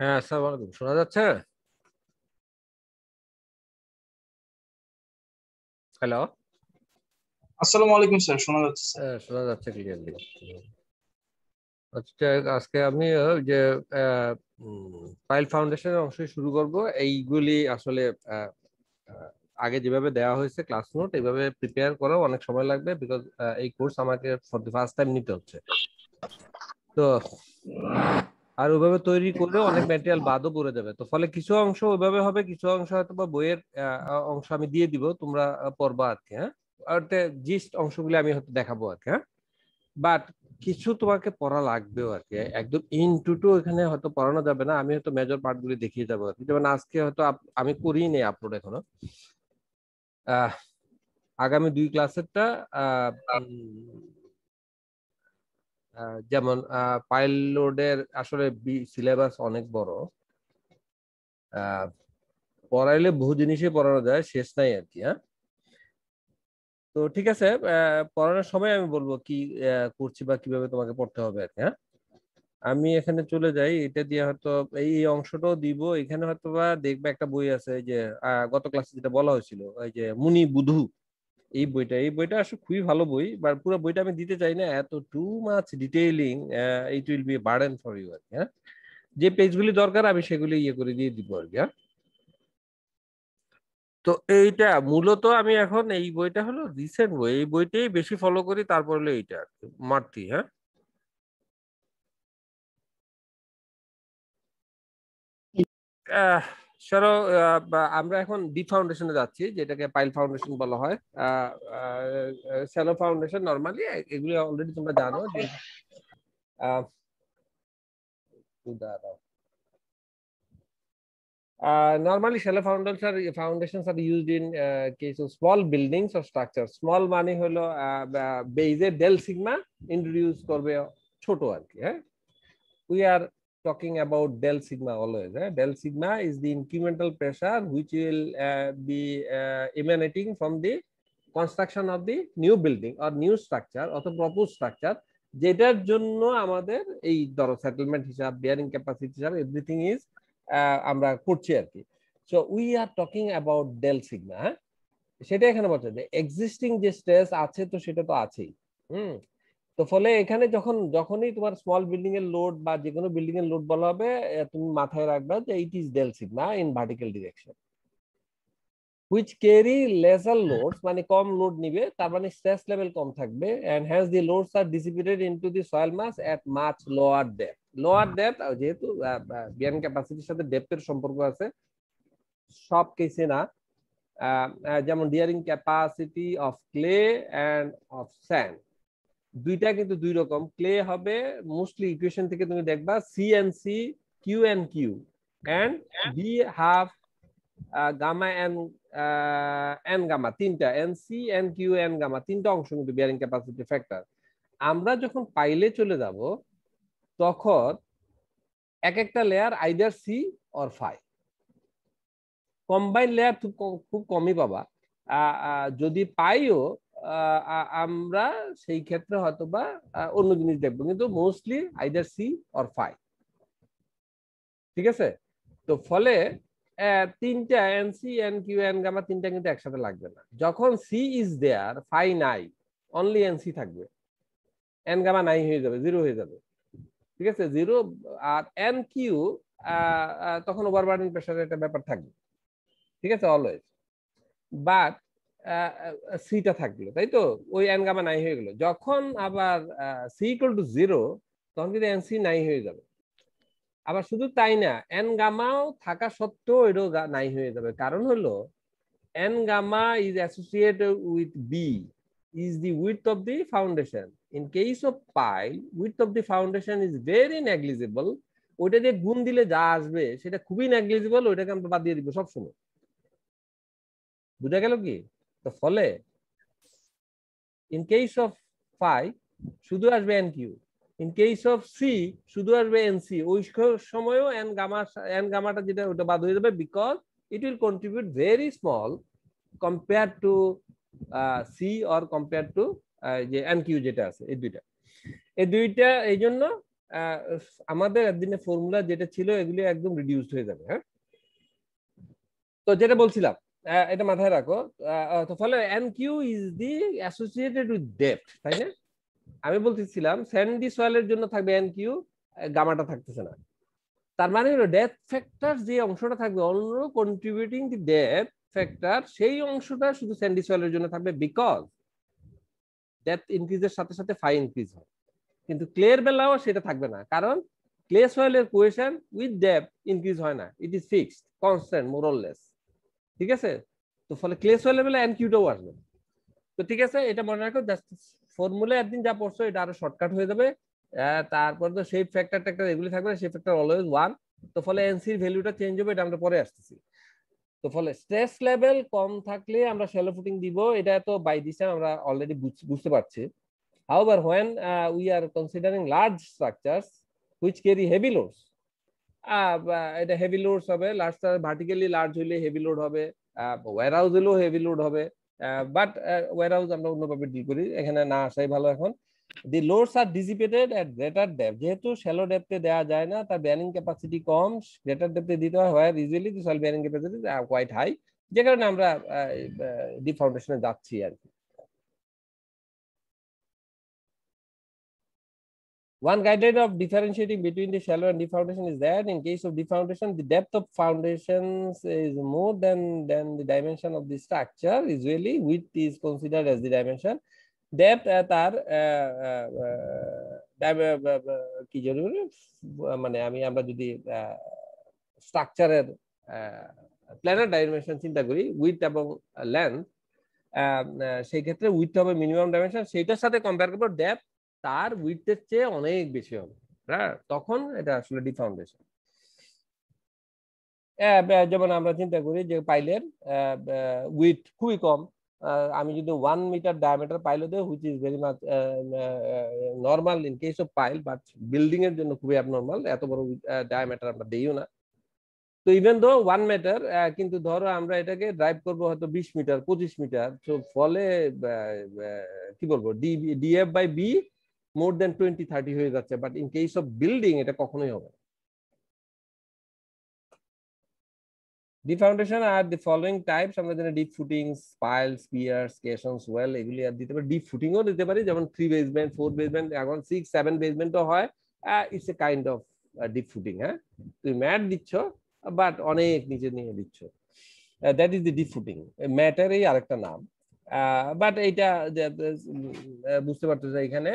হ্যাঁ আসসালামু আলাইকুম শোনা যাচ্ছে হ্যালো আসসালামু আলাইকুম স্যার শোনা যাচ্ছে হ্যাঁ শোনা যাচ্ছে ক্লিয়ারলি আচ্ছা আজকে আমি যে ফাইল ফাউন্ডেশন অংশ শুরু করব এইগুলি আসলে আগে যেভাবে দেওয়া হয়েছে ক্লাস নোট এইভাবে প্রিপেয়ার করাও অনেক সময় লাগবে বিকজ এই কোর্স আমাকে ফর দ্য ফার্স্ট টাইম নিতে হচ্ছে তো আর ওইভাবে তৈরি করলে অনেক ম্যাটেরিয়াল বাদও পড়ে যাবে তো ফলে কিছু অংশ ওইভাবে হবে কিছু অংশ হয়তো বা বইয়ের অংশ আমি দিয়ে দিব তোমরা পড়বা আর কি হ্যাঁ আর জিস্ট অংশগুলি আমি হয়তো দেখাবো আর কি হ্যাঁ বাট কিছু তোমাকে পড়া লাগবে আর কি একদম ইন টু টু এখানে হয়তো পড়ানো যাবে না আমি হয়তো মেজর পার্ট গুলি দেখিয়ে যাবো আর কি যেমন আজকে হয়তো আমি করি নেই আপলোড এখনো আগামী দুই ক্লাসেরটা যেমন পাইলোডের আসলে সিলেবাস অনেক বড় পড়াইলে বহু জিনিসই পড়ানো যায় শেষ নাই আর কি হ্যাঁ তো ঠিক আছে পড়ানোর সময় আমি বলবো কি করছি বা কিভাবে তোমাকে পড়তে হবে আর কি হ্যাঁ আমি এখানে চলে যাই এটা দিয়ে হয়তো এই অংশটাও দিব এখানে হয়তো বা দেখবে একটা বই আছে যে গত ক্লাসে যেটা বলা হয়েছিল ওই যে মুনি বুধু এই বইটা এই বইটা আসলে খুবই ভালো বই বা পুরো বইটা আমি দিতে চাই না এত too much detailing it will be burden for you আর হ্যাঁ যে পেজগুলি দরকার আমি সেগুলি ইয়ে করে দিয়ে দিব আর হ্যাঁ তো এইটা মূলত আমি এখন এই বইটা হলো রিসেন্ট বই এই বইটাই বেশি ফলো করি তারপর হলো এইটা মারতি হ্যাঁ আহ সরো আমরা এখন ডি ফাউন্ডেশনে যাচ্ছি যেটাকে পাইল ফাউন্ডেশন বলা হয় সেলো ফাউন্ডেশন নর্মালি এগুলি অলরেডি তোমরা জানো যে normally shallow foundation foundation are used in case of small buildings or structure small মানে হলো বেইজে ডেল সিগমা ইন্ট্রোডিউস করবে ছোট আর কি হ্যাঁ we are talking about del sigma always. Eh? Del sigma is the incremental pressure which will uh, be uh, emanating from the construction of the new building or new structure or the proposed structure. যেটার জন্য আমাদের এই ধরো settlement হিসাব bearing capacity হিসাব everything is আমরা করছি আর কি so we are talking about del sigma সেটা এখানে বলছে যে এক্সিস্টিং যে স্ট্রেস আছে তো সেটা তো আছেই হুম তো ফলে এখানে যখন যখনই তোমার স্মল বিল্ডিং এর লোড বা যে কোনো বিল্ডিং এর লোড বলা হবে তুমি মাথায় রাখবে যে it is del sigma in vertical direction which carry lesser loads মানে কম লোড নিবে তার মানে স্ট্রেস লেভেল কম থাকবে and has the loads are dissipated into the soil mass at much lower depth lower depth যেহেতু বিয়ান ক্যাপাসিটির সাথে ডেপথের সম্পর্ক আছে সব কেসে না যেমন bearing capacity of clay and of sand দুইটা কিন্তু দুই রকম ক্লে হবে মোস্টলি ইকুয়েশন থেকে তুমি দেখবা C and C Q and Q and B half gamma N N gamma তিনটা N C N Q N gamma তিনটা অংশ কিন্তু বিয়ারিং ক্যাপাসিটি ফ্যাক্টর আমরা যখন পাইলে চলে যাব তখন এক একটা layer either C or phi combine layer খুব কমই পাবা যদি পাইও আমরা সেই ক্ষেত্রে হয়তো বা অন্য জিনিস দেখবো কিন্তু mostly either C or phi ঠিক আছে তো ফলে তিনটা N C N Q N gamma তিনটা কিন্তু একসাথে লাগবে না যখন সি ইজ দেয়ার ফাই নাই অনলি এন সি থাকবে এন গামা নাই হয়ে যাবে জিরো হয়ে যাবে ঠিক আছে জিরো আর এন কিউ তখন ওভারবার্ডিং প্রেশারের একটা ব্যাপার থাকবে ঠিক আছে অলওয়েজ বাট সিটা থাকলো তাই তো ওই এন গামা নাই হয়ে গেল যখন আবার সি ইকুয়াল টু জিরো তখন কিন্তু এন সি নাই হয়ে যাবে আবার শুধু তাই না এন গামাও থাকা সত্ত্বেও এটাও নাই হয়ে যাবে কারণ হলো N gamma is associated with B is the width of the foundation in case of pile width of the foundation is very negligible ওইটা দিয়ে গুণ দিলে যা আসবে সেটা খুবই নেগলিজিবল ওইটাকে আমরা বাদ দিয়ে দিব সবসময় বুঝা গেল কি তো ফলে ইন কেস অফ ফাই শুধু আসবে N Q in case of C শুধু আসবে এন সি ওই সময়ও এন গামা এন গামাটা যেটা ওটা বাদ হয়ে যাবে because it will contribute very small compared to uh, C or compared to যে এনকিউ যেটা আছে এই দুইটা এই দুইটা এই জন্য আমাদের একদিনে ফর্মুলা যেটা ছিল এগুলি একদম রিডিউসড হয়ে যাবে হ্যাঁ তো যেটা বলছিলাম এটা মাথায় রাখো তো ফলে N Q is the associated with depth তাই না আমি বলতেছিলাম স্যান্ডি সয়েলের জন্য থাকবে এন কিউ গামাটা থাকতেছে না তার মানে হলো ডেথ ফ্যাক্টর যে অংশটা থাকবে অন্য কন্ট্রিবিউটিং দি ডেথ ফ্যাক্টর সেই অংশটা শুধু স্যান্ডি সয়েলের জন্য থাকবে বিকজ ডেথ ইনক্রিজের সাথে সাথে ফাই ইনক্রিজ হয় কিন্তু ক্লের বেলাও সেটা থাকবে না কারণ ক্লে সয়েলের কোয়েশন উইথ ডেপ ইনক্রিজ হয় না it is fixed constant more or less ঠিক আছে তো ফলে ক্লেস হয়ে লেভেল এন কিউটাও আসবে তো ঠিক আছে এটা মনে রাখো জাস্ট ফর্মুলা একদিন যা পড়ছো এটা আরো শর্টকাট হয়ে যাবে তারপর তো সেই ফ্যাক্টর ট্যাক্টর এগুলি থাকবে সেই ফ্যাক্টর অলওয়েজ ওয়ান তো ফলে এনসির ভ্যালুটা চেঞ্জ হবে এটা আমরা পরে আসতেছি তো ফলে স্ট্রেস লেভেল কম থাকলে আমরা শ্যালো ফুটিং দিব এটা তো বাই দিস আমরা অলরেডি বুঝতে পারছি however when we are considering large structure which carry heavy loads এটা হেভি লোডস হবে লার্জটা ভার্টিক্যালি লার্জ হইলে হেভি লোড হবে ওয়ার হাউস হলেও হেভি লোড হবে বাট ওয়ার হাউস আমরা অন্যভাবে ডিল করি এখানে না আসাই ভালো এখন the loads are dissipated at greater depth যেহেতু শ্যালো ডেপতে দেওয়া যায় না তার ব্যারিং ক্যাপাসিটি কম গ্রেটার ডেপতে দিতে হয় where easily the soil bearing capacity quite high যে কারণে আমরা ডিপ ফাউন্ডেশনে যাচ্ছি আর কি One guideline of differentiating between the shallow and deep foundation is that in case of deep foundation, the depth of foundations is more than, than the dimension of the structure. Usually width is considered as the dimension. Depth at our কি জরুরি মানে আমি আমরা যদি স্ট্রাকচারের planar dimension চিন্তা length. Width এবং length সেই ক্ষেত্রে উইথ হবে মিনিমাম ডাইমেনশন সেইটার সাথে কম্পেয়ার করবো ডেপথ তার উইথের চেয়ে অনেক বেশি হবে হ্যাঁ তখন এটা আসলে ডিফাউন্ডেশন যেমন আমরা চিন্তা করি যে পাইলের উইথ খুবই কম আমি যদি ওয়ান মিটার ডায়ামিটার পাইল দেয় which is very much normal in case of pile but building এর জন্য খুবই নর্মাল এত বড় ডায়ামিটার আমরা দিইও না তো ইভেন দো ওয়ান মিটার কিন্তু ধরো আমরা এটাকে ড্রাইভ করবো হয়তো বিশ মিটার পঁচিশ মিটার তো ফলে কি বলবো DF by B more than twenty thirty হয়ে যাচ্ছে but in case of building এটা কখনোই হবে না the foundation are the following types আমরা জানি deep footings piles piers caissons well এগুলি আর দিতে পারি ডিপ ফুটিংও দিতে পারি যেমন থ্রি বেসমেন্ট ফোর বেসমেন্ট এখন সিক্স সেভেন বেসমেন্টও হয় it's a kind of deep footing হ্যাঁ তুমি ম্যাট দিচ্ছ বাট অনেক নিচে নিয়ে দিচ্ছ that is the deep footing ম্যাটারই আরেকটা নাম বাট এইটা বুঝতে পারতো যে এখানে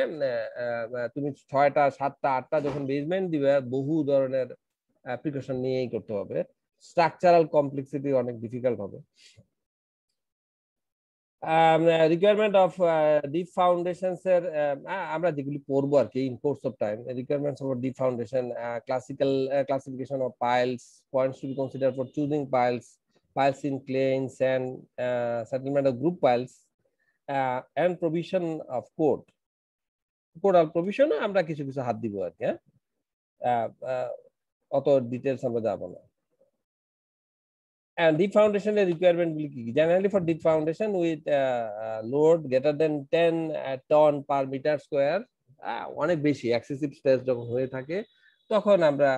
তুমি ছয়টা সাতটা আটটা যখন বেজমেন্ট দিবে বহু ধরনের অ্যাপ্লিকেশন নিয়েই করতে হবে স্ট্রাকচারাল কমপ্লেক্সিটি অনেক ডিফিকাল্ট হবে রিকোয়ারমেন্ট অফ ডিপ ফাউন্ডেশনস এর আমরা যেগুলি পড়বো আর কি in course of time requirements of deep foundation classical classification of piles points to be consider for choosing piles piles in claims and settlement of group piles and provision of court. Codal প্রভিশনে আমরা কিছু কিছু হাত দিব আর কি হ্যাঁ অত details আমরা যাবো না and deep foundation requirement generally for deep foundation with uh, load greater than 10 uh, ton per meter square অনেক বেশি অ্যাক্সেসিভ স্পেস যখন হয়ে থাকে তখন আমরা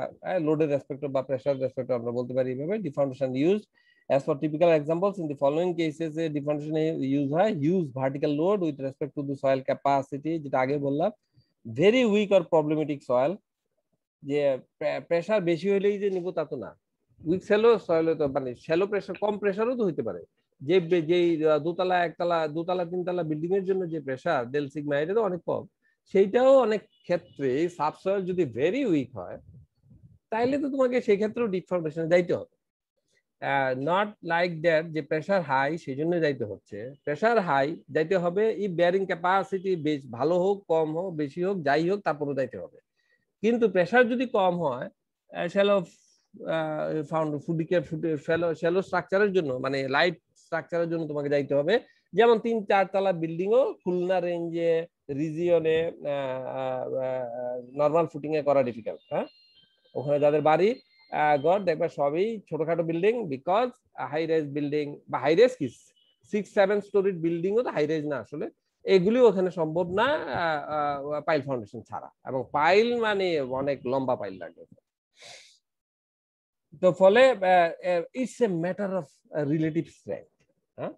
লোডের রেসপেক্ট বা প্রেশার রেসপেক্ট আমরা বলতে পারি এইভাবে the foundation use As for typical examples, in the following cases, a differentiation use হয় huge vertical load with respect to the soil capacity, যেটা আগে বললাম, very weak or problematic soil, যে প্রেসার বেশি হইলেই যে নিব তা তো না উইক সেলো সয়েল তো মানে শ্যালো প্রেসার কম প্রেসারও তো হইতে পারে যে যেই দোতলা একতলা দোতলা তিনতলা বিল্ডিং এর জন্য যে প্রেসার ডেল সিগমা এটা তো অনেক কম সেইটাও অনেক ক্ষেত্রে সাবসয়েল যদি ভেরি উইক হয় তাইলে তো তোমাকে সেই ক্ষেত্রেও ডিফরমেশনে যাইতে হবে নট লাইক দ্যাট যে প্রেশার হাই সেই জন্য যাইতে হচ্ছে প্রেশার হাই যাইতে হবে ই বেয়ারিং ক্যাপাসিটি বেশ ভালো হোক কম হোক বেশি হোক যাই হোক তারপরে যাইতে হবে কিন্তু প্রেশার যদি কম হয় শ্যালো ফাউন্ড ফুডিকে শ্যালো শ্যালো স্ট্রাকচারের জন্য মানে লাইট স্ট্রাকচারের জন্য তোমাকে যাইতে হবে যেমন তিন চারতলা বিল্ডিংও খুলনা রেঞ্জে রিজিয়নে নর্মাল ফুটিংয়ে করা ডিফিকাল্ট হ্যাঁ ওখানে যাদের বাড়ি ঘর দেখবা সবই ছোটখাটো building because high rise building বা হাই রাইজ কি সিক্স সেভেন স্টোরির ও তো হাই রাইজ না আসলে এগুলি ওখানে সম্ভব না পাইল ফাউন্ডেশন ছাড়া এবং পাইল মানে অনেক লম্বা পাইল লাগে তো ফলে it's a matter of relative strength হ্যাঁ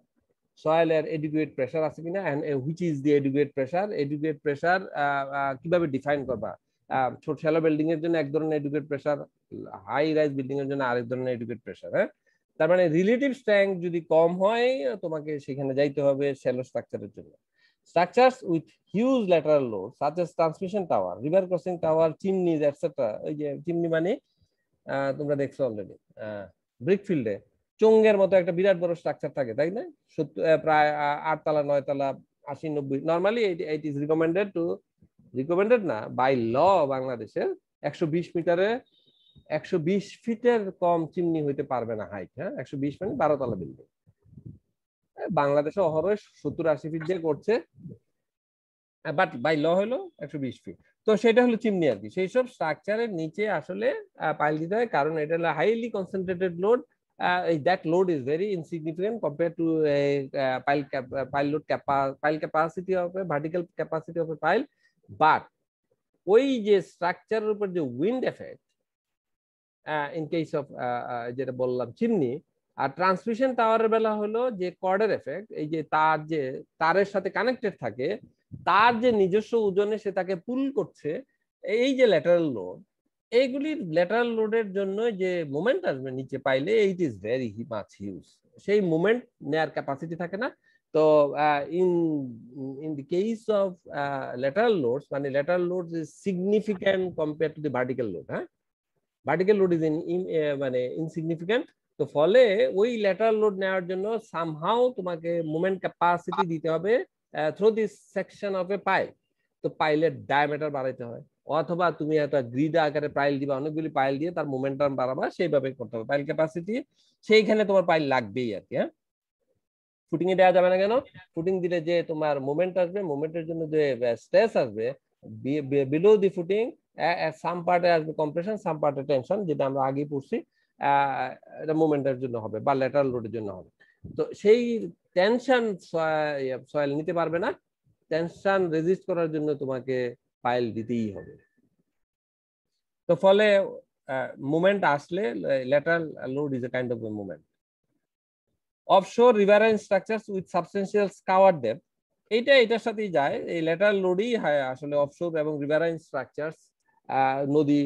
সয়েলের এডুকেট প্রেশার আছে কিনা and which is the adequate pressure adequate pressure কিভাবে ডিফাইন করবা ছোট শ্যালো বিল্ডিং এর জন্য এক ধরনের adequate pressure high rise building এর জন্য আরেক ধরনের এডুকেট প্রেশার হ্যাঁ তার মানে রিলেটিভ স্ট্রেংথ যদি কম হয় তোমাকে সেখানে যাইতে হবে শ্যালো স্ট্রাকচারের জন্য structures with huge lateral load such as transmission tower river crossing tower chimneys etcetera ওই যে চিমনি মানে তোমরা দেখছো অলরেডি ব্রিকফিল্ডে চঙ্গের মতো একটা বিরাট বড় স্ট্রাকচার থাকে তাই না প্রায় আটতলা নয়তলা আশি নব্বই normally it is recommended to recommended না বাই ল বাংলাদেশের একশো বিশ মিটারে একশো বিশ ফিটের কম চিমনি হইতে পারবে না হাইট হ্যাঁ একশো বিশ মানে বারোতলা বিল্ডিং বাংলাদেশে অহরহ সত্তর আশি ফিট দিয়ে করছে বাট বাই ল হলো একশো বিশ ফিট তো সেটা হলো চিমনি আর কি সেই সব স্ট্রাকচারের নিচে আসলে পাইল দিতে হয় কারণ এটা হলো highly concentrated load that load is very insignificant compare to pile pile load pile capacity of a vertical capacity of pile but ওই যে স্ট্রাকচারের উপর যে wind effect in case of যেটা বললাম চিমনি আর ট্রান্সমিশন টাওয়ারের বেলা হলো যে কর্ডের এফেক্ট এই যে তার যে তারের সাথে কানেক্টেড থাকে তার যে নিজস্ব ওজনে সে তাকে পুল করছে এই যে ল্যাটারাল লোড এইগুলির ল্যাটারাল লোডের জন্য যে মোমেন্ট আসবে নিচে পাইলে it is very much huge সেই মোমেন্ট নেয়ার ক্যাপাসিটি থাকে না তো in in the case of lateral loads মানে lateral loads is significant compare to the vertical load হ্যাঁ ভার্টিক্যাল লোড ইজ ইন মানে ইনসিগনিফিক্যান্ট তো ফলে ওই ল্যাটারাল লোড নেওয়ার জন্য সামহাও তোমাকে মুভমেন্ট ক্যাপাসিটি দিতে হবে through this section of a pile তো পাইলের ডায়ামিটার বাড়াইতে হয় অথবা তুমি একটা গ্রিড আকারে পাইল দিবা অনেকগুলি পাইল দিয়ে তার মোমেন্টাম বাড়াবা সেইভাবে করতে হবে পাইল ক্যাপাসিটি সেইখানে তোমার পাইল লাগবেই আর কি হ্যাঁ ফুটিং এ দেওয়া যাবে না কেন ফুটিং দিলে যে তোমার মোমেন্ট আসবে মোমেন্টের জন্য যে স্ট্রেস eh, আসবে বিলো দি ফুটিং সাম পার্টে আসবে কম্প্রেশন সাম পার্টে টেনশন যেটা আমরা আগেই পড়ছি এটা মুভমেন্টের জন্য হবে বা ল্যাটারাল লোডের জন্য হবে তো সেই টেনশন সয়েল নিতে পারবে না টেনশন রেজিস্ট করার জন্য তোমাকে পাইল দিতেই হবে তো ফলে মুভমেন্ট আসলে lateral load is a kind of movement offshore রিভারেন structure with substantial scour depth এইটা এটার সাথেই যায় এই ল্যাটারাল লোডই হয় আসলে অফশোর এবং রিভারেন স্ট্রাকচারস নদী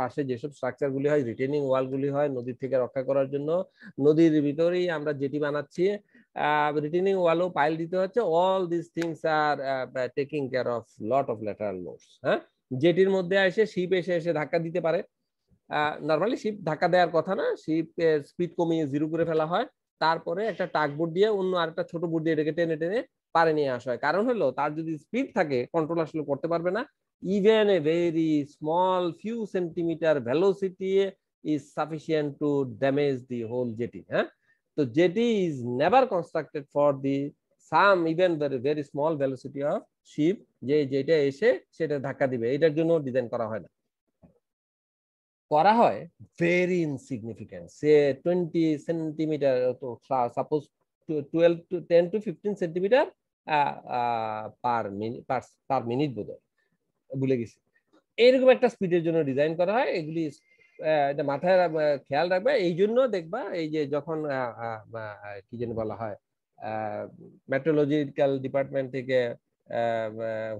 পাশে যেসব স্ট্রাকচারগুলি হয় রিটেনিং ওয়ালগুলি হয় নদীর থেকে রক্ষা করার জন্য নদীর ভিতরেই আমরা যেটি বানাচ্ছি রিটেনিং ওয়ালও পাইল দিতে হচ্ছে all this things are taking care of lot of lateral loads হ্যাঁ যেটির মধ্যে এসে শিপ এসে এসে ধাক্কা দিতে পারে নর্মালি শিপ ধাক্কা দেওয়ার কথা না শিপ স্পিড কমিয়ে জিরো করে ফেলা হয় তারপরে একটা টাক বোর্ড দিয়ে অন্য আরেকটা ছোট বোর্ড দিয়ে এটাকে টেনে টেনে পারে নিয়ে আসা হয় কারণ হলো তার যদি স্পিড থাকে কন্ট্রোল আসলে করতে পারবে না even a very small few centimeter velocity is sufficient to damage the whole jetty. Huh? So jetty is never constructed for the some even very very small velocity of ship যে যেটা এসে সেটা ধাক্কা দিবে এটার জন্য ডিজাইন করা হয় না করা হয় very insignificant say twenty centimeter তো suppose twelve to ten to fifteen centimeter per minute per minute বোধ হয় ভুলে গেছি এইরকম একটা স্পিডের জন্য ডিজাইন করা হয় এগুলি এটা মাথায় খেয়াল রাখবে এই জন্য দেখবা এই যে যখন কি যেন বলা হয় মেট্রোলজিক্যাল ডিপার্টমেন্ট থেকে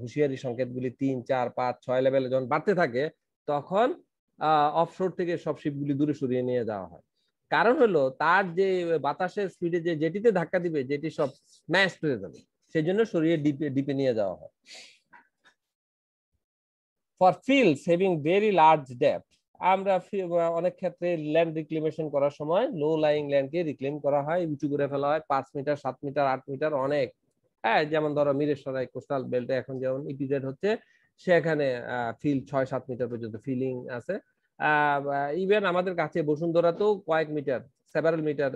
হুঁশিয়ারি সংকেতগুলি তিন চার পাঁচ ছয় লেভেলে যখন বাড়তে থাকে তখন অফশোর থেকে সব শিপগুলি দূরে সরিয়ে নিয়ে যাওয়া হয় কারণ হলো তার যে বাতাসের স্পিডে যে জেটিতে ধাক্কা দিবে যেটি সব ম্যাচ হয়ে যাবে সেই জন্য সরিয়ে ডিপে ডিপে নিয়ে যাওয়া হয় for fields having very large depth আমরা অনেক ক্ষেত্রে ল্যান্ড রিক্লেমেশন করার সময় লো লাইং ল্যান্ডকে রিক্লেম করা হয় উঁচু করে ফেলা হয় পাঁচ মিটার সাত মিটার আট মিটার অনেক হ্যাঁ যেমন ধরো মিরেশ্বরাই কোস্টাল বেল্টে এখন যেমন ইপিজেড হচ্ছে সেখানে ফিল্ড ছয় সাত মিটার পর্যন্ত ফিলিং আছে ইভেন আমাদের কাছে বসুন্ধরাতেও কয়েক মিটার সেভারাল মিটার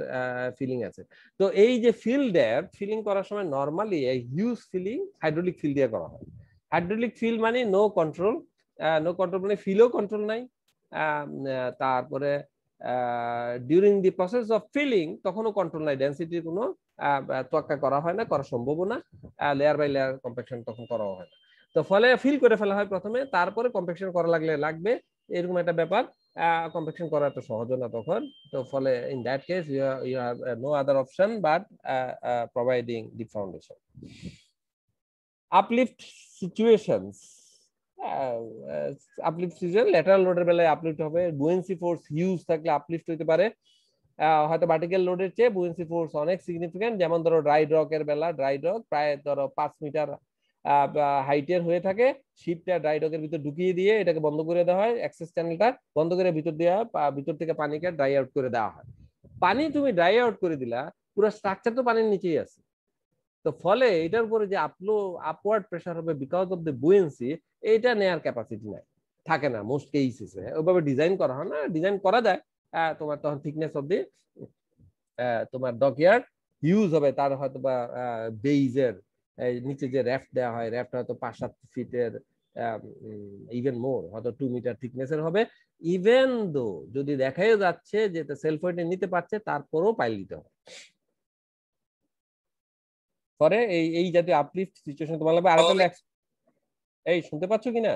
ফিলিং আছে তো এই যে ফিল্ড ডেপ ফিলিং করার সময় normally huge filling hydraulic fill দিয়ে করা হয় হাইড্রোলিক ফিল মানে নো কন্ট্রোল নো কন্ট্রোল মানে ফিলও কন্ট্রোল নাই তারপরে during the process of filling তখনও কন্ট্রোল নাই ডেন্সিটির কোনো তোয়াক্কা করা হয় না করা সম্ভবও না লেয়ার বাই লেয়ার কম্পেকশন তখন করা হয় না তো ফলে ফিল করে ফেলা হয় প্রথমে তারপরে কম্পেকশন করা লাগলে লাগবে এরকম একটা ব্যাপার কম্পেকশন করা তো সহজ না তখন তো ফলে in that case you you have no other option but providing the foundation uplift situations uplift season lateral লোডের বেলায় আপলিফট হবে বুয়েন্সি ফোর্স হিউজ থাকলে আপলিফট হইতে পারে হয়তো ভার্টিক্যাল লোডের চেয়ে বুয়েন্সি ফোর্স অনেক সিগনিফিক্যান্ট যেমন ধরো ড্রাই ড্রক এর বেলা ড্রাই ড্রক প্রায় ধরো পাঁচ মিটার হাইটের হয়ে থাকে শিপটা ড্রাই ড্রকের ভিতর ঢুকিয়ে দিয়ে এটাকে বন্ধ করে দেওয়া হয় অ্যাক্সেস চ্যানেলটা বন্ধ করে ভিতর দেওয়া হয় ভিতর থেকে পানিকে ড্রাই আউট করে দেওয়া হয় পানি তুমি ড্রাই আউট করে দিলা পুরো স্ট্রাকচার তো পানির নিচেই আছে তো ফলে এটার উপরে যে আপলো আপওয়ার্ড প্রেশার হবে বিকজ অফ দ্য বুয়েন্সি এটা নেয়ার ক্যাপাসিটি নাই থাকে না মোস্ট কেসেসে ওইভাবে ডিজাইন করা হয় না ডিজাইন করা যায় তোমার তখন থিকনেস অফ দি তোমার ডকইয়ার্ড ইউজ হবে তার হয়তো বা বেইজের নিচে যে র্যাফট দেওয়া হয় র্যাফট হয়তো পাঁচ সাত ফিটের ইভেন মোর হয়তো টু মিটার থিকনেসের হবে ইভেন দো যদি দেখাই যাচ্ছে যে সেলফ নিতে পারছে তারপরেও পাইল দিতে হবে পরে এই এই জাতীয় আপলিফট সিচুয়েশন তোমার লাগবে আর তাহলে এই শুনতে পাচ্ছ কি না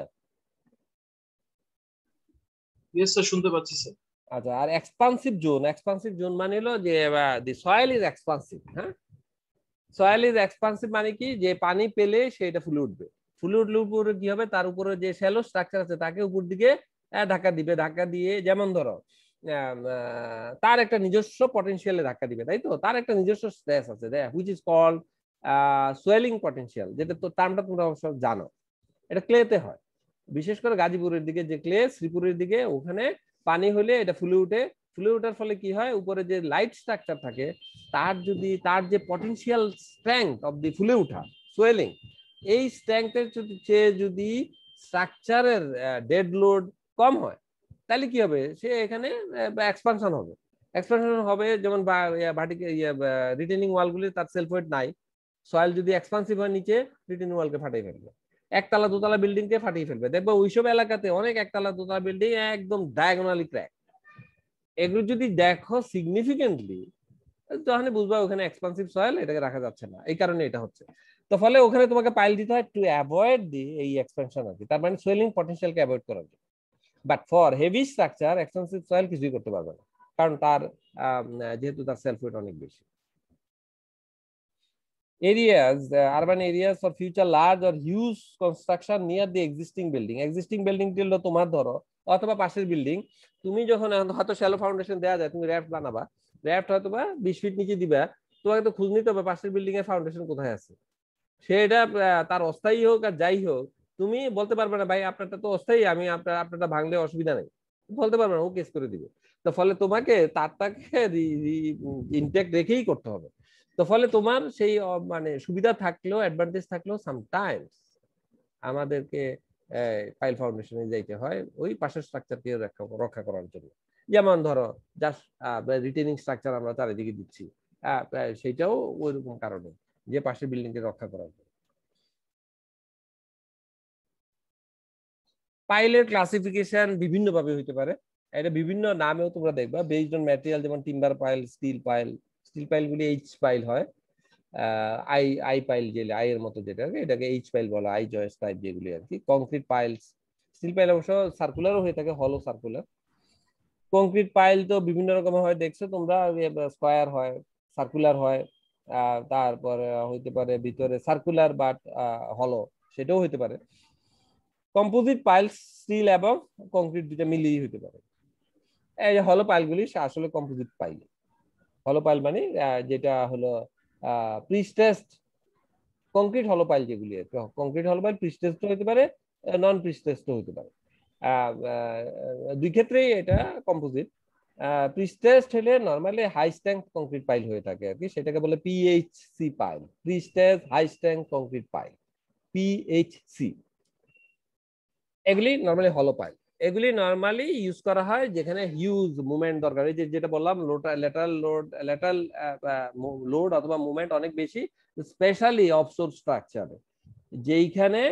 ইয়েস স্যার শুনতে পাচ্ছি স্যার আচ্ছা আর এক্সপান্সিভ জোন এক্সপান্সিভ জোন মানে হলো যে দি সয়েল ইজ এক্সপান্সিভ হ্যাঁ সয়েল ইজ এক্সপান্সিভ মানে কি যে পানি পেলে সেটা ফুলে উঠবে ফুলে উঠলে উপরে কি হবে তার উপরে যে শ্যালো স্ট্রাকচার আছে তাকে উপর দিকে ধাক্কা দিবে ধাক্কা দিয়ে যেমন ধরো তার একটা নিজস্ব পটেন্সিয়ালে ধাক্কা দিবে তাই তো তার একটা নিজস্ব স্ট্রেস আছে which is call swelling potential যেটা তো টার্মটা তোমরা অবশ্য জানো এটা ক্লেতে হয় বিশেষ করে গাজীপুরের দিকে যে ক্লে শ্রীপুরের দিকে ওখানে পানি হলে এটা ফুলে উঠে ফুলে ওঠার ফলে কি হয় উপরে যে লাইট স্ট্রাকচার থাকে তার যদি তার যে পটেন্সিয়াল স্ট্রেংথ অব দি ফুলে উঠা সোয়েলিং এই স্ট্রেংথের চেয়ে যদি স্ট্রাকচারের ডেড লোড কম হয় তাহলে কি হবে সে এখানে এক্সপানশন হবে এক্সপানশন হবে যেমন ভাটিকে রিটেনিং ওয়ালগুলি তার সেলফ ওয়েট নাই সয়েল যদি এক্সপান্সিভ হয় নিচে রিটিন ওয়ালকে ফাটিয়ে ফেলবে একতলা দোতলা বিল্ডিং কে ফাটিয়ে ফেলবে দেখবে ওইসব এলাকাতে অনেক একতলা দোতলা বিল্ডিং একদম ডায়াগোনালি ক্র্যাক এগুলো যদি দেখো সিগনিফিকেন্টলি তাহলে বুঝবা ওখানে এক্সপান্সিভ সয়েল এটাকে রাখা যাচ্ছে না এই কারণে এটা হচ্ছে তো ফলে ওখানে তোমাকে পাইল দিতে হয় টু অ্যাভয়েড দি এই এক্সপেনশন আর কি তার মানে সোয়েলিং পটেনশিয়ালকে অ্যাভয়েড করার জন্য but for heavy structure expensive soil কিছুই করতে পারবে না কারণ তার যেহেতু তার সেলফ ওয়েট অনেক বেশি areas, the urban areas for future large or huge construction near the existing building. Existing building till তোমার ধরো অথবা পাশের বিল্ডিং তুমি যখন হয়তো শ্যালো ফাউন্ডেশন দেওয়া যায় তুমি র্যাফট বানাবা র্যাফট হয়তো বা বিশ ফিট নিচে দিবা তোমাকে তো খুঁজ নিতে হবে পাশের বিল্ডিং এর ফাউন্ডেশন কোথায় আছে সেটা তার অস্থায়ী হোক আর যাই হোক তুমি বলতে পারবে না ভাই আপনারটা তো অস্থায়ী আমি আপনার আপনারটা ভাঙলে অসুবিধা নেই বলতে পারবে না ও কেস করে দিবে তো ফলে তোমাকে তারটাকে ইনটেক্ট রেখেই করতে হবে তো ফলে তোমার সেই মানে সুবিধা থাকলেও অ্যাডভান্টেজ থাকলেও সামটাইমস আমাদেরকে ফাইল ফাউন্ডেশনে যাইতে হয় ওই পাশের স্ট্রাকচারকে রক্ষা করার জন্য যেমন ধরো জাস্ট রিটেনিং স্ট্রাকচার আমরা চারিদিকে দিচ্ছি সেটাও রকম কারণে যে পাশের বিল্ডিংকে রক্ষা করার জন্য পাইলের ক্লাসিফিকেশন বিভিন্নভাবে হইতে পারে এটা বিভিন্ন নামেও তোমরা দেখবা বেসড অন ম্যাটেরিয়াল যেমন timber pile steel pile steel পাইলগুলি এইচ পাইল হয় আই আই পাইল যে আই এর মতো যেটা আর এটাকে এইচ পাইল বলা আই জয়েস টাইপ যেগুলি আর কি কংক্রিট পাইলস স্টিল পাইল অবশ্য সার্কুলারও হয়ে থাকে হলো সার্কুলার কংক্রিট পাইল তো বিভিন্ন রকমের হয় দেখছো তোমরা স্কোয়ার হয় সার্কুলার হয় তারপরে হইতে পারে ভিতরে সার্কুলার বাট হলো সেটাও হইতে পারে কম্পোজিট পাইল স্টিল এবং কংক্রিট দুটা মিলিয়ে হইতে পারে এই হলো পাইলগুলি আসলে কম্পোজিট পাইল হলোপাইল মানে যেটা হলো প্রিস্টেস্ট কংক্রিট হলোপাইল যেগুলি কংক্রিট হলোপাইল প্রিস্টেস্ট হতে পারে নন প্রিস্টেস্ট হতে পারে দুই ক্ষেত্রেই এটা কম্পোজিট প্রিস্টেস্ট হলে normally high strength concrete pile হয়ে থাকে আর কি সেটাকে বলে PHC pile prestressed high strength concrete pile PHC এগুলি নর্মালি হলো পাইল এগুলি নর্মালি ইউজ করা হয় যেখানে হিউজ মুভমেন্ট দরকার এই যে যেটা বললাম লেটারাল লোড লেটারাল লোড অথবা মুভমেন্ট অনেক বেশি স্পেশালি অফশোর স্ট্রাকচারে যেইখানে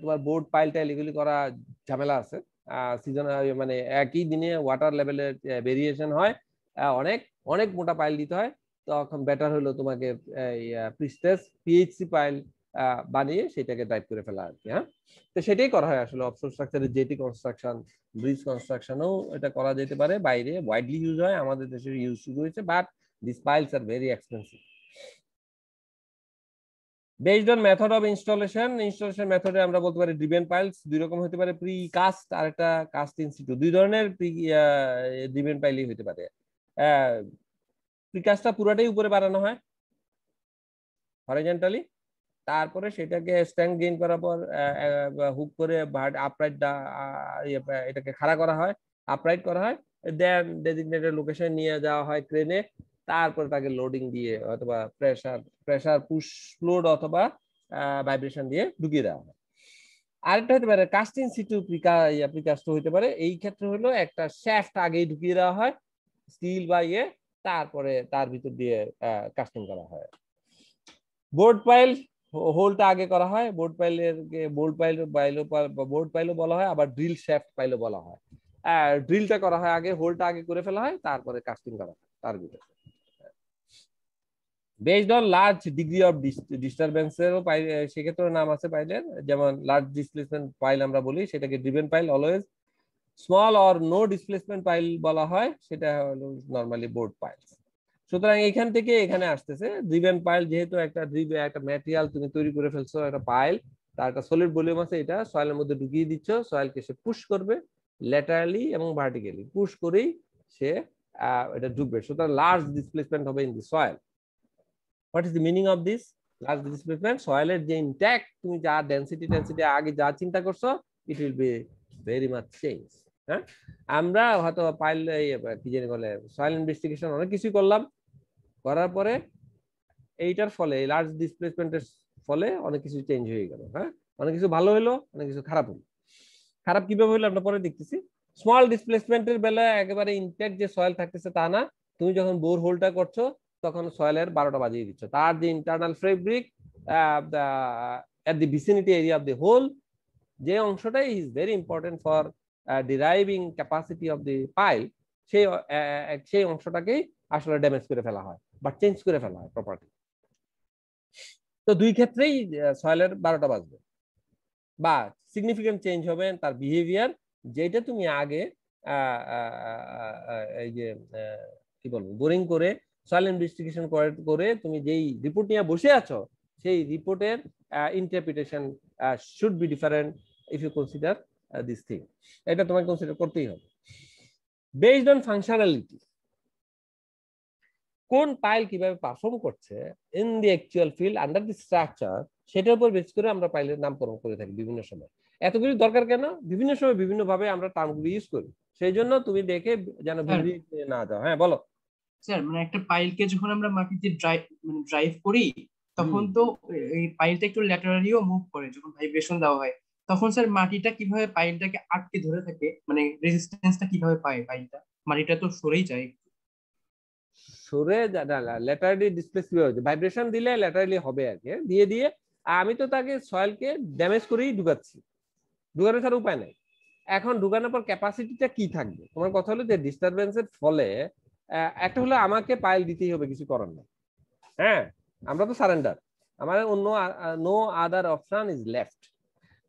তোমার বোর্ড পাইল টাইল এগুলি করা ঝামেলা আছে সিজন ইয়ে মানে একই দিনে ওয়াটার লেভেলের ভেরিয়েশন হয় অনেক অনেক মোটা পাইল দিতে হয় তখন বেটার হলো তোমাকে পিস্টেস পিএইচসি পাইল বানিয়ে সেটাকে টাইপ করে ফেলা আর কি হ্যাঁ তো সেটাই করা হয় আসলে অপশন স্ট্রাকচারে জেটি কনস্ট্রাকশন ব্রিজ কনস্ট্রাকশনও এটা করা যেতে পারে বাইরে ওয়াইডলি ইউজ হয় আমাদের দেশে ইউজ শুরু হয়েছে but this piles are very expensive based on method of installation installation মেথডে আমরা বলতে পারি ডিভেন পাইলস দুই রকম হতে পারে প্রি কাস্ট আর একটা কাস্ট ইনস্টিটিউট দুই ধরনের প্রি পাইলই হতে পারে কাস্টটা পুরোটাই উপরে বাড়ানো হয় হরিজেন্টালি তারপরে সেটাকে স্ট্যান্ড গেইন করার পর হুক করে আপরাইট ইয়ে, এটাকে খাড়া করা হয় আপরাইট করা হয় দেন ডেজিগনেটেড লোকেশন নিয়ে যাওয়া হয় ক্রেনে তারপরে তাকে লোডিং দিয়ে অথবা প্রেসার প্রেসার পুশ লোড অথবা ভাইব্রেশন দিয়ে ঢুকিয়ে দেওয়া হয় আরেকটা হতে পারে কাস্টিং সিটু প্রিকাস্ট হতে পারে এই ক্ষেত্রে হলো একটা শ্যাফট আগেই ঢুকিয়ে দেওয়া হয় স্টিল বা ইয়ে তারপরে তার ভিতর দিয়ে কাস্টিং করা হয় বোর্ড পাইল হোলটা আগে করা হয় বোর্ড পাইলের বোর্ড পাইল পাইলো বোর্ড পাইলো বলা হয় আবার ড্রিল শ্যাফট পাইলো বলা হয় আর ড্রিলটা করা হয় আগে হোলটা আগে করে ফেলা হয় তারপরে কাস্টিং করা হয় তার ভিতরে based on large degree of ডিস্টারবেন্সেরও সেক্ষেত্রে নাম আছে পাইলের যেমন লার্জ ডিসপ্লেসমেন্ট পাইল আমরা বলি সেটাকে driven pile always small or no displacement pile বলা হয় সেটা হলো নর্মালি বোর্ড পাইলস সুতরাং এখান থেকে এখানে আসতেছে ড্রিভেন পাইল যেহেতু একটা ড্রিভে একটা ম্যাটেরিয়াল তুমি তৈরি করে ফেলছো একটা পাইল তার একটা সলিড ভলিউম আছে এটা সয়েলের মধ্যে ঢুকিয়ে দিচ্ছ সয়েলকে সে পুশ করবে ল্যাটারালি এবং ভার্টিক্যালি পুশ করেই সে এটা ঢুকবে সুতরাং লার্জ ডিসপ্লেসমেন্ট হবে in the soil what is the meaning of this large displacement সয়েলের যে ইনট্যাক্ট তুমি যা ডেন্সিটি ডেন্সিটি আগে যা চিন্তা করছো it will be very much change হ্যাঁ আমরা হয়তো পাইল কি জানি বলে সয়েল ইনভেস্টিগেশন অনেক কিছুই করলাম করার পরে এইটার ফলে এই লার্জ ডিসপ্লেসমেন্টের ফলে অনেক কিছু চেঞ্জ হয়ে গেল হ্যাঁ অনেক কিছু ভালো হলো অনেক কিছু খারাপ হলো খারাপ কিভাবে হলো আমরা পরে দেখতেছি স্মল ডিসপ্লেসমেন্টের বেলা একেবারে ইনট্যাক্ট যে সয়েল থাকতেছে তা না তুমি যখন বোর হোলটা করছো তখন সয়েলের বারোটা বাজিয়ে দিচ্ছ তার যে internal fabric at the vicinity area of the hole যে অংশটা is very important for deriving capacity of the pile সেই সেই অংশটাকেই আসলে ড্যামেজ করে ফেলা হয় বা চেঞ্জ করে ফেলা হয় প্রপার্টি তো দুই ক্ষেত্রেই সয়েলের বারোটা বাজবে বা সিগনিফিকেন্ট চেঞ্জ হবে তার বিহেভিয়ার যেটা তুমি আগে এই যে কি বলবো বোরিং করে সয়েল ইনভেস্টিগেশন করে তুমি যেই রিপোর্ট নিয়ে বসে আছো সেই রিপোর্টের interpretation should be different if you consider this thing এটা তোমাকে কনসিডার করতেই হবে বেসড অন ফাংশনালিটি কোন পাইল কিভাবে পারফর্ম করছে in the actual field under the structure সেটার উপর বেস করে আমরা পাইলের নামকরণ করে থাকি বিভিন্ন সময় এতগুলি দরকার কেন বিভিন্ন সময় বিভিন্ন ভাবে আমরা টার্মগুলি ইউজ করি সেই জন্য তুমি দেখে যেন না যাও হ্যাঁ বলো স্যার মানে একটা পাইলকে যখন আমরা মাটিতে ড্রাইভ মানে ড্রাইভ করি তখন তো এই পাইলটা একটু ল্যাটারালিও মুভ করে যখন ভাইব্রেশন দেওয়া হয় তখন স্যার মাটিটা কিভাবে পাইলটাকে আটকে ধরে থাকে মানে রেজিস্ট্যান্সটা কিভাবে পায় পাইলটা মাটিটা তো সরেই যায় সরে ল্যাটারালি ডিসপ্লেসমেন্ট ভাইব্রেশন দিলে ল্যাটারালি হবে আর কি হ্যাঁ? দিয়ে দিয়ে আমি তো তাকে সয়েলকে ড্যামেজ করেই ঢুকাচ্ছি ঢুকানো ছাড়া উপায় নাই এখন ঢুকানোর পর ক্যাপাসিটিটা কি থাকবে তোমার কথা হলো যে ডিস্টারবেন্সের ফলে একটা হলো আমাকে পাইল দিতেই হবে কিছু করার নেই হ্যাঁ আমরা তো সারেন্ডার আমার অন্য no other option is left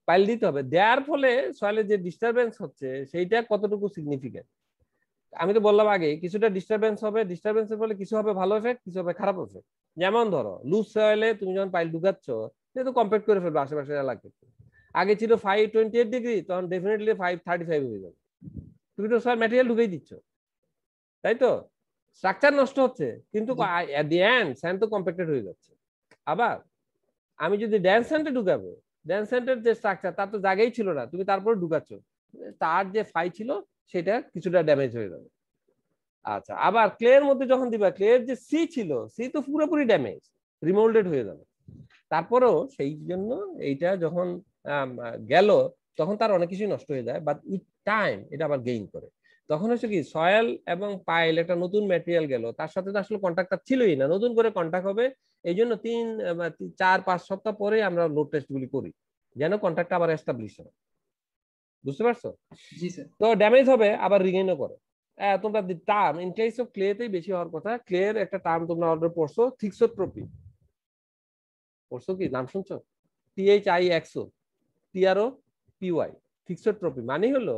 pile দিতে হবে দেওয়ার ফলে সয়েলে যে ডিস্টারবেন্স হচ্ছে সেইটা কতটুকু সিগনিফিকেন্ট আমি তো বললাম আগে কিছুটা ডিস্টারবেন্স হবে এর ফলে কিছু হবে ভালো এফেক্ট কিছু হবে খারাপ এফেক্ট যেমন ধরো লুজ সয়েলে তুমি যখন পাইল ঢুকাচ্ছ সেহেতু কম্পেক্ট করে ফেলবে আশেপাশের এলাকাকে আগে ছিল ফাইভ টোয়েন্টি এইট ডিগ্রি তখন ডেফিনেটলি ফাইভ থার্টি ফাইভ হয়ে যাবে তুমি তো সয়েল ম্যাটেরিয়াল ঢুকেই দিচ্ছ তাই তো স্ট্রাকচার নষ্ট হচ্ছে কিন্তু অ্যাট দি এন্ড স্যান্ড তো কম্পেক্টেড হয়ে যাচ্ছে আবার আমি যদি ড্যান্স সেন্টে ঢুকাবো ড্যান্স সেন্টের যে স্ট্রাকচার তার তো জায়গাই ছিল না তুমি তারপরে ঢুকাচ্ছ তার যে ফাই ছিল সেটা কিছুটা ড্যামেজ হয়ে যাবে আচ্ছা আবার ক্লের মধ্যে যখন দিবা ক্লের যে সি ছিল সি তো পুরোপুরি ড্যামেজ রিমোল্ডেড হয়ে যাবে তারপরেও সেই জন্য এইটা যখন গেল তখন তার অনেক কিছুই নষ্ট হয়ে যায় বাট উইথ টাইম এটা আবার গেইন করে তখন হচ্ছে কি সয়েল এবং পাইল একটা নতুন ম্যাটেরিয়াল গেল তার সাথে তো আসলে কন্ট্যাক্টটা ছিলই না নতুন করে কন্ট্যাক্ট হবে এই জন্য তিন চার পাঁচ সপ্তাহ পরে আমরা লোড টেস্টগুলি করি যেন কন্ট্যাক্টটা আবার এস্টাবলিশ হয় বুঝতে পারছো তো ড্যামেজ হবে আবার রিগেইনও করে তোমরা টার্ম ইন কেস অফ ক্লেতেই বেশি হওয়ার কথা ক্লের একটা টার্ম তোমরা পড়ছো থিক্সোট্রপি পড়ছো কি নাম শুনছো T H I X O T R O P Y thixotropy মানে হলো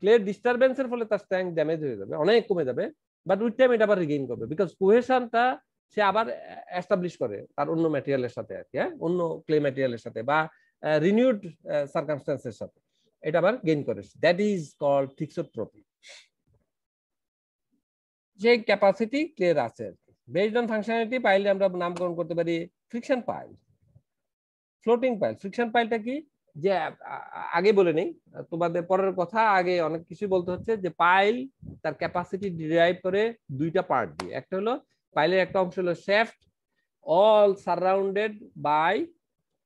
ক্লের ডিস্টারবেন্সের ফলে তার স্ট্যাং ড্যামেজ হয়ে যাবে অনেক কমে যাবে বাট উইথ টাইম এটা আবার রিগেইন করবে বিকজ কুহেশনটা সে আবার এস্টাবলিশ করে তার অন্য ম্যাটেরিয়ালের সাথে আর কি হ্যাঁ অন্য ক্লে ম্যাটেরিয়ালের সাথে বা রিনিউড সার্কামস্ট্যান্সের সাথে এটা আবার গেইন করেছে দ্যাট ইজ কল্ড ফিক্সড যে ক্যাপাসিটি ক্লিয়ার আছে বেসড অন ফাংশনালিটি পাইলে আমরা নামকরণ করতে পারি friction pile floating pile friction পাইলটা কি যে আগে বলে নেই তোমাদের পরের কথা আগে অনেক কিছু বলতে হচ্ছে যে পাইল তার ক্যাপাসিটি ডিরাইভ করে দুইটা পার্ট দিয়ে একটা হলো পাইলের একটা অংশ হলো shaft all surrounded by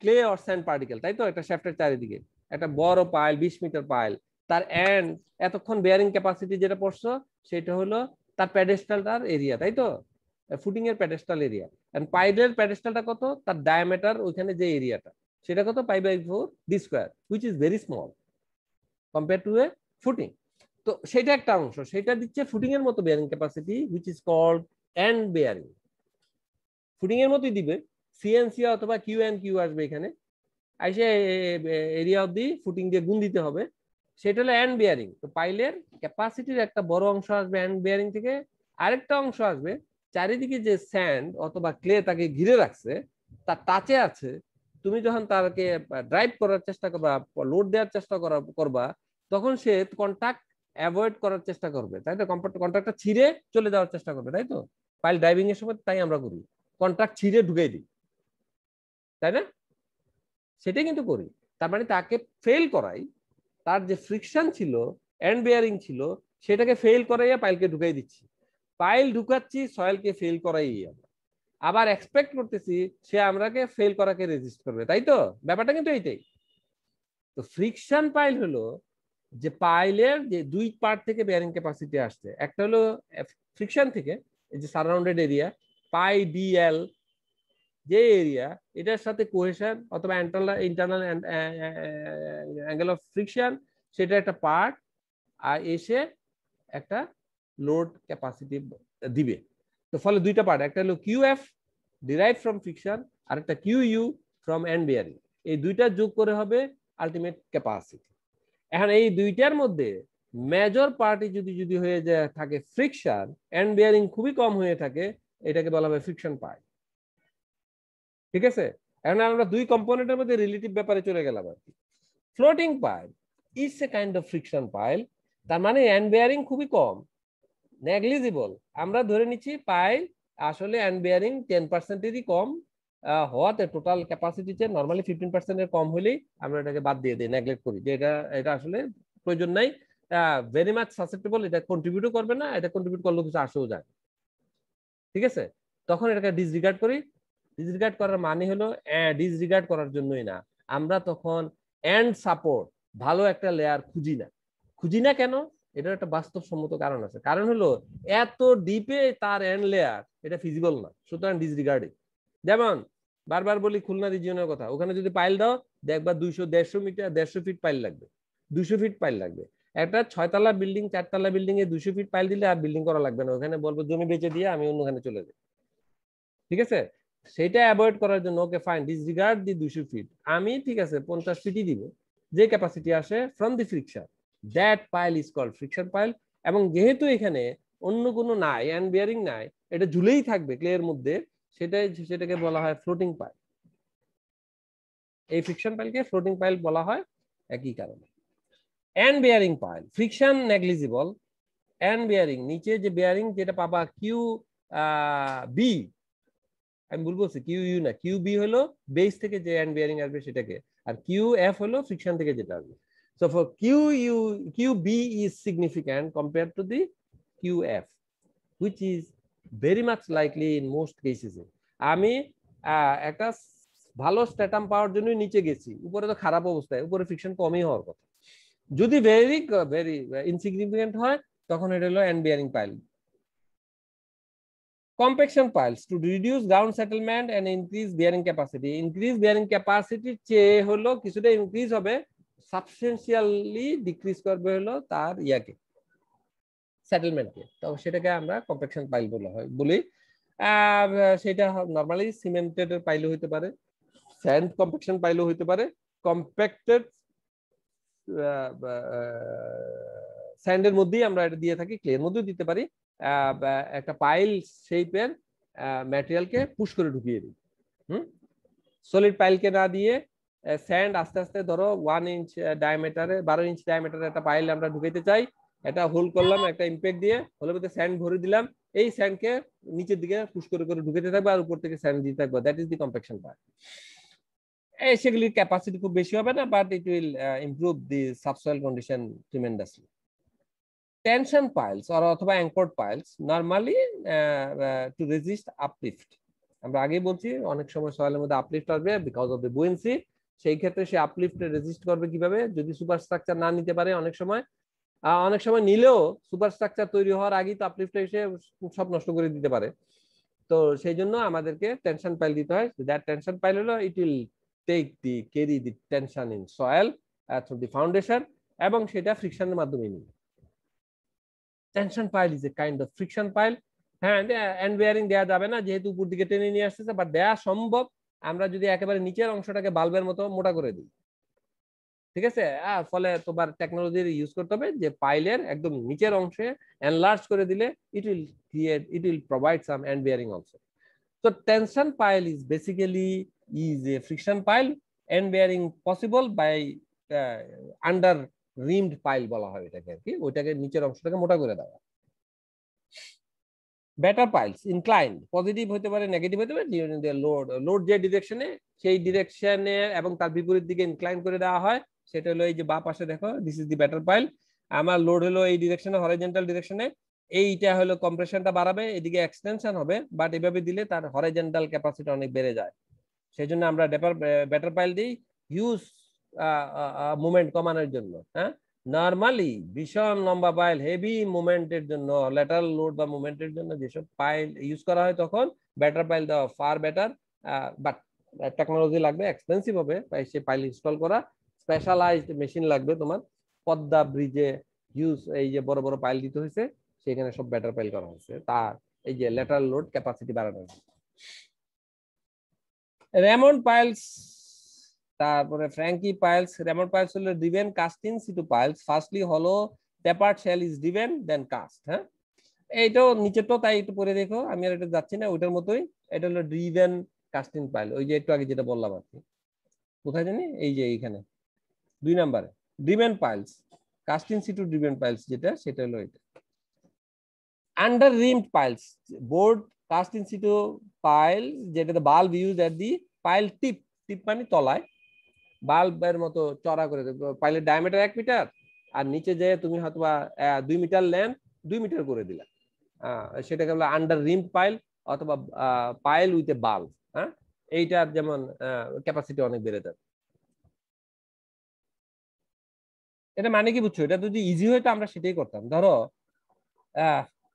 clay or sand particle তাই তো একটা শ্যাফটের চারিদিকে একটা বড় পাইল বিশ মিটার পাইল তার অ্যান্ড এতক্ষণ বেয়ারিং ক্যাপাসিটি যেটা পড়ছো সেটা হলো তার প্যাডেস্টালটার এরিয়া তাই তো ফুটিং এর প্যাডেস্টাল এরিয়া অ্যান্ড পাইলের প্যাডেস্টালটা কত তার ডায়ামিটার ওইখানে যে এরিয়াটা সেটা কত pi by four D square which is very small compare to a footing তো সেটা একটা অংশ সেটা দিচ্ছে ফুটিং এর মতো bearing capacity which is called end bearing footing এর মতোই দিবে সিএনসি অথবা কিউ এন্ড কিউ আসবে এখানে আইসে এরিয়া অব দি ফুটিং দিয়ে গুণ দিতে হবে সেটা হলো অ্যান্ড বিয়ারিং তো পাইলের ক্যাপাসিটির একটা বড় অংশ আসবে অ্যান্ড বিয়ারিং থেকে আরেকটা অংশ আসবে চারিদিকে যে স্যান্ড অথবা ক্লে তাকে ঘিরে রাখছে তার টাচে আছে তুমি যখন তাকে ড্রাইভ করার চেষ্টা করবা লোড দেওয়ার চেষ্টা করা করবা তখন সে কন্ট্যাক্ট অ্যাভয়েড করার চেষ্টা করবে তাই তো কন্ট্রাক্টটা ছিঁড়ে চলে যাওয়ার চেষ্টা করবে তাই তো পাইল ড্রাইভিং এর সময় তাই আমরা করি কন্ট্রাক্ট ছিঁড়ে ঢুকাই দিই তাই না সেটাই কিন্তু করি তার মানে তাকে ফেল করাই তার যে ফ্রিকশন ছিল অ্যান্ড বেয়ারিং ছিল সেটাকে ফেল করাইয়া পাইলকে ঢুকাই দিচ্ছি পাইল ঢুকাচ্ছি সয়েলকে ফেল করাই আমরা আবার এক্সপেক্ট করতেছি সে আমরাকে ফেল করাকে রেজিস্ট করবে তাই তো ব্যাপারটা কিন্তু এইটাই তো ফ্রিকশন পাইল হলো যে পাইলের যে দুই পার্ট থেকে বেয়ারিং ক্যাপাসিটি আসছে একটা হলো ফ্রিকশন থেকে এই যে সারাউন্ডেড এরিয়া পাই ডিএল যে এরিয়া এটার সাথে কোহেশন অথবা ইন্টারনাল অ্যাঙ্গেল অফ ফ্রিকশন সেটা একটা পার্ট আর এসে একটা লোড ক্যাপাসিটি দিবে তো ফলে দুইটা পার্ট একটা হলো Q F derive from friction আর একটা Q U from end bearing এই দুইটা যোগ করে হবে আলটিমেট ক্যাপাসিটি এখন এই দুইটার মধ্যে মেজর পার্টি যদি যদি হয়ে যায় থাকে ফ্রিকশন অ্যান্ড বিয়ারিং খুবই কম হয়ে থাকে এটাকে বলা হবে ফ্রিকশন পার্ট ঠিক আছে এখন আমরা দুই কম্পোনেন্টের মধ্যে রিলেটিভ ব্যাপারে চলে গেলাম আর কি floating pile is a kind of friction pile তার মানে অ্যান্ড বেয়ারিং খুবই কম নেগলিজিবল আমরা ধরে নিচ্ছি পাইল আসলে অ্যান্ড বেয়ারিং টেন পার্সেন্টেরই কম হওয়াতে টোটাল ক্যাপাসিটি চেয়ে নর্মালি ফিফটিন পার্সেন্টের কম হলেই আমরা এটাকে বাদ দিয়ে দিই নেগলেক্ট করি যে এটা এটা আসলে প্রয়োজন নাই ভেরি মাচ সাসেপ্টেবল এটা কন্ট্রিবিউটও করবে না এটা কন্ট্রিবিউট করলেও কিছু আসেও যায় ঠিক আছে তখন এটাকে ডিসরিগার্ড করি ডিসরিগার্ড করার মানে হলো ডিসরিগার্ড করার জন্যই না আমরা তখন অ্যান্ড সাপোর্ট ভালো একটা লেয়ার খুঁজি না খুঁজি না কেন এটার একটা বাস্তবসম্মত কারণ আছে কারণ হলো এত ডিপে তার অ্যান্ড লেয়ার এটা ফিজিবল না সুতরাং ডিসরিগার্ডে যেমন বারবার বলি খুলনা রিজিয়নের কথা ওখানে যদি পাইল দাও দেখবা দুইশো দেড়শো মিটার দেড়শো ফিট পাইল লাগবে দুশো ফিট পাইল লাগবে একটা ছয়তলা বিল্ডিং চারতলা বিল্ডিং এ দুশো ফিট পাইল দিলে আর বিল্ডিং করা লাগবে না ওখানে বলবো জমি বেঁচে দিয়ে আমি অন্যখানে চলে যাই ঠিক আছে সেটা অ্যাভয়েড করার জন্য ওকে ফাইন ডিসরিগার্ড দি দুশো ফিট আমি ঠিক আছে পঞ্চাশ ফিটই দিব যে ক্যাপাসিটি আসে from the friction that pile is call friction pile এবং যেহেতু এখানে অন্য কোনো নাই অ্যান্ড বিয়ারিং নাই এটা ঝুলেই থাকবে ক্লের মধ্যে সেটাই সেটাকে বলা হয় ফ্লোটিং পাইল এই ফ্রিকশন পাইলকে ফ্লোটিং পাইল বলা হয় একই কারণে end bearing pile friction negligible end bearing নিচে যে বিয়ারিং যেটা পাবা কিউ বি আমি ভুল বলছি কিউ ইউ না কিউ বি হলো বেস থেকে যে অ্যান্ড বিয়ারিং আসবে সেটাকে আর কিউ এফ হলো ফ্রিকশন থেকে যেটা আসবে so for Q U Q B is significant compare to the Q F which is very much likely in most cases আমি একটা ভালো স্ট্যাটাম পাওয়ার জন্যই নিচে গেছি উপরে তো খারাপ অবস্থায় উপরে ফ্রিকশন কমই হওয়ার কথা যদি ভেরি ভেরি ইনসিগনিফিকেন্ট হয় তখন এটা হলো end bearing pile compaction piles to reduce ground settlement and increase bearing capacity increase bearing ক্যাপাসিটির চেয়ে হলো কিছুটা ইনক্রিজ হবে সাবস্টেন্সিয়ালি ডিক্রিজ করবে হলো তার ইয়াকে সেটেলমেন্টকে তো সেটাকে আমরা কম্পেকশন পাইল বলা হয় বলি সেটা নর্মালি সিমেন্টেড পাইলও হইতে পারে স্যান্ড কম্পেকশন পাইলও হইতে পারে কম্প্যাক্টেড স্যান্ডের মধ্যেই আমরা এটা দিয়ে থাকি ক্লের মধ্যেও দিতে পারি একটা পাইল শেপের ম্যাটেরিয়ালকে পুশ করে ঢুকিয়ে দিই হুম সলিড পাইলকে না দিয়ে স্যান্ড আস্তে আস্তে ধরো ওয়ান ইঞ্চ ডায়ামিটারে বারো ইঞ্চ ডায়ামিটারে একটা পাইল আমরা ঢুকাইতে চাই এটা হোল করলাম একটা ইম্প্যাক্ট দিয়ে হোলের মধ্যে স্যান্ড ভরে দিলাম এই স্যান্ডকে নিচের দিকে পুশ করে করে ঢুকাতে থাকবে আর উপর থেকে স্যান্ড দিতে থাকবে that is the compaction part সেগুলির ক্যাপাসিটি খুব বেশি হবে না but it will improve the subsoil condition tremendously tension piles or অথবা anchored piles normally to resist to আমরা আগেই বলছি অনেক সময় সয়েলের মধ্যে আপলিফট আসবে বিকজ অফ দ্য বুয়েন্সি সেই ক্ষেত্রে সে আপলিফটে রেজিস্ট করবে কিভাবে যদি সুপার স্ট্রাকচার না নিতে পারে অনেক সময় অনেক সময় নিলেও সুপার স্ট্রাকচার তৈরি হওয়ার আগেই তো আপলিফটে এসে সব নষ্ট করে দিতে পারে তো সেই জন্য আমাদেরকে টেনশন পাইল দিতে হয় দ্যাট টেনশন পাইল হলো it will take the carry the tension in soil through the foundation এবং সেটা ফ্রিকশনের মাধ্যমে নিবে tension pile is a kind of friction pile হ্যাঁ অ্যান্ড বেয়ারিং দেওয়া যাবে না যেহেতু উপর দিকে টেনে নিয়ে আসতেছে বাট দেয়া সম্ভব আমরা যদি একেবারে নিচের অংশটাকে বাল্বের মতো মোটা করে দিই ঠিক আছে ফলে তোমার টেকনোলজির ইউজ করতে হবে যে পাইলের একদম নিচের অংশে এনলার্জ করে দিলে it will create it will provide some end bearing also তো tension pile is basically is a friction pile end bearing possible by under reamed pile বলা হয় এটাকে আর কি ওইটাকে নিচের অংশটাকে মোটা করে দেওয়া বেটার পাইলস ইনক্লাইন পজিটিভ হতে পারে নেগেটিভ হতে পারে লোড লোড যে ডিরেকশনে সেই ডিরেকশনে এবং তার বিপরীত দিকে ইনক্লাইন করে দেওয়া হয় সেটা হলো এই যে বা পাশে দেখো this is the batter pile আমার লোড হলো এই ডিরেকশনে হরাইজেন্টাল ডিরেকশনে এইটা হলো কম্প্রেশনটা বাড়াবে এদিকে এক্সটেনশন হবে বাট এভাবে দিলে তার হরাইজেন্টাল ক্যাপাসিটি অনেক বেড়ে যায় সেই জন্য আমরা বেটার পাইল দিই হিউজ মুভমেন্ট কমানোর জন্য হ্যাঁ নর্মালি ভীষণ লম্বা পাইল হেভি মুভমেন্টের জন্য লেটার লোড বা মুভমেন্টের জন্য যেসব পাইল ইউজ করা হয় তখন ব্যাটার পাইল দেওয়া ফার বেটার বাট টেকনোলজি লাগবে এক্সপেন্সিভ হবে সে পাইল ইনস্টল করা স্পেশালাইজড মেশিন লাগবে তোমার পদ্মা ব্রিজে ইউজ এই যে বড় বড় পাইল দিতে হয়েছে সেখানে সব ব্যাটার পাইল করা হয়েছে তার এই যে ল্যাটার লোড ক্যাপাসিটি বাড়ানো হয়েছে রেমন্ড পাইলস তারপরে ফ্র্যাঙ্কি পাইলস রেমন পাইলস হলো driven cast in situ piles firstly হলো paper shell is driven then cast হ্যাঁ এইটাও তো তাই একটু পরে দেখো আমি আর এটা যাচ্ছি না ওইটার মতোই এটা হলো ডিভেন কাস্টিং পাইল ওই যে একটু আগে যেটা বললাম আর কি কোথায় জানি এই যে এইখানে দুই নাম্বারে driven piles cast in situ driven piles যেটা সেটা হলো এটা under reamed piles bored cast in situ pile যেটাতে bulb use at the pile tip tip মানে তলায় বাল্বের মতো চড়া করে পাইলের ডায়ামিটার এক মিটার আর নিচে যেয়ে তুমি হয়তো বা দুই মিটার লেন দুই মিটার করে দিলা সেটাকে বলে আন্ডার রিম পাইল অথবা পাইল উইথ এ বাল্ব হ্যাঁ এইটার যেমন ক্যাপাসিটি অনেক বেড়ে যাবে এটা মানে কি বুঝছো এটা যদি ইজি তো আমরা সেটাই করতাম ধরো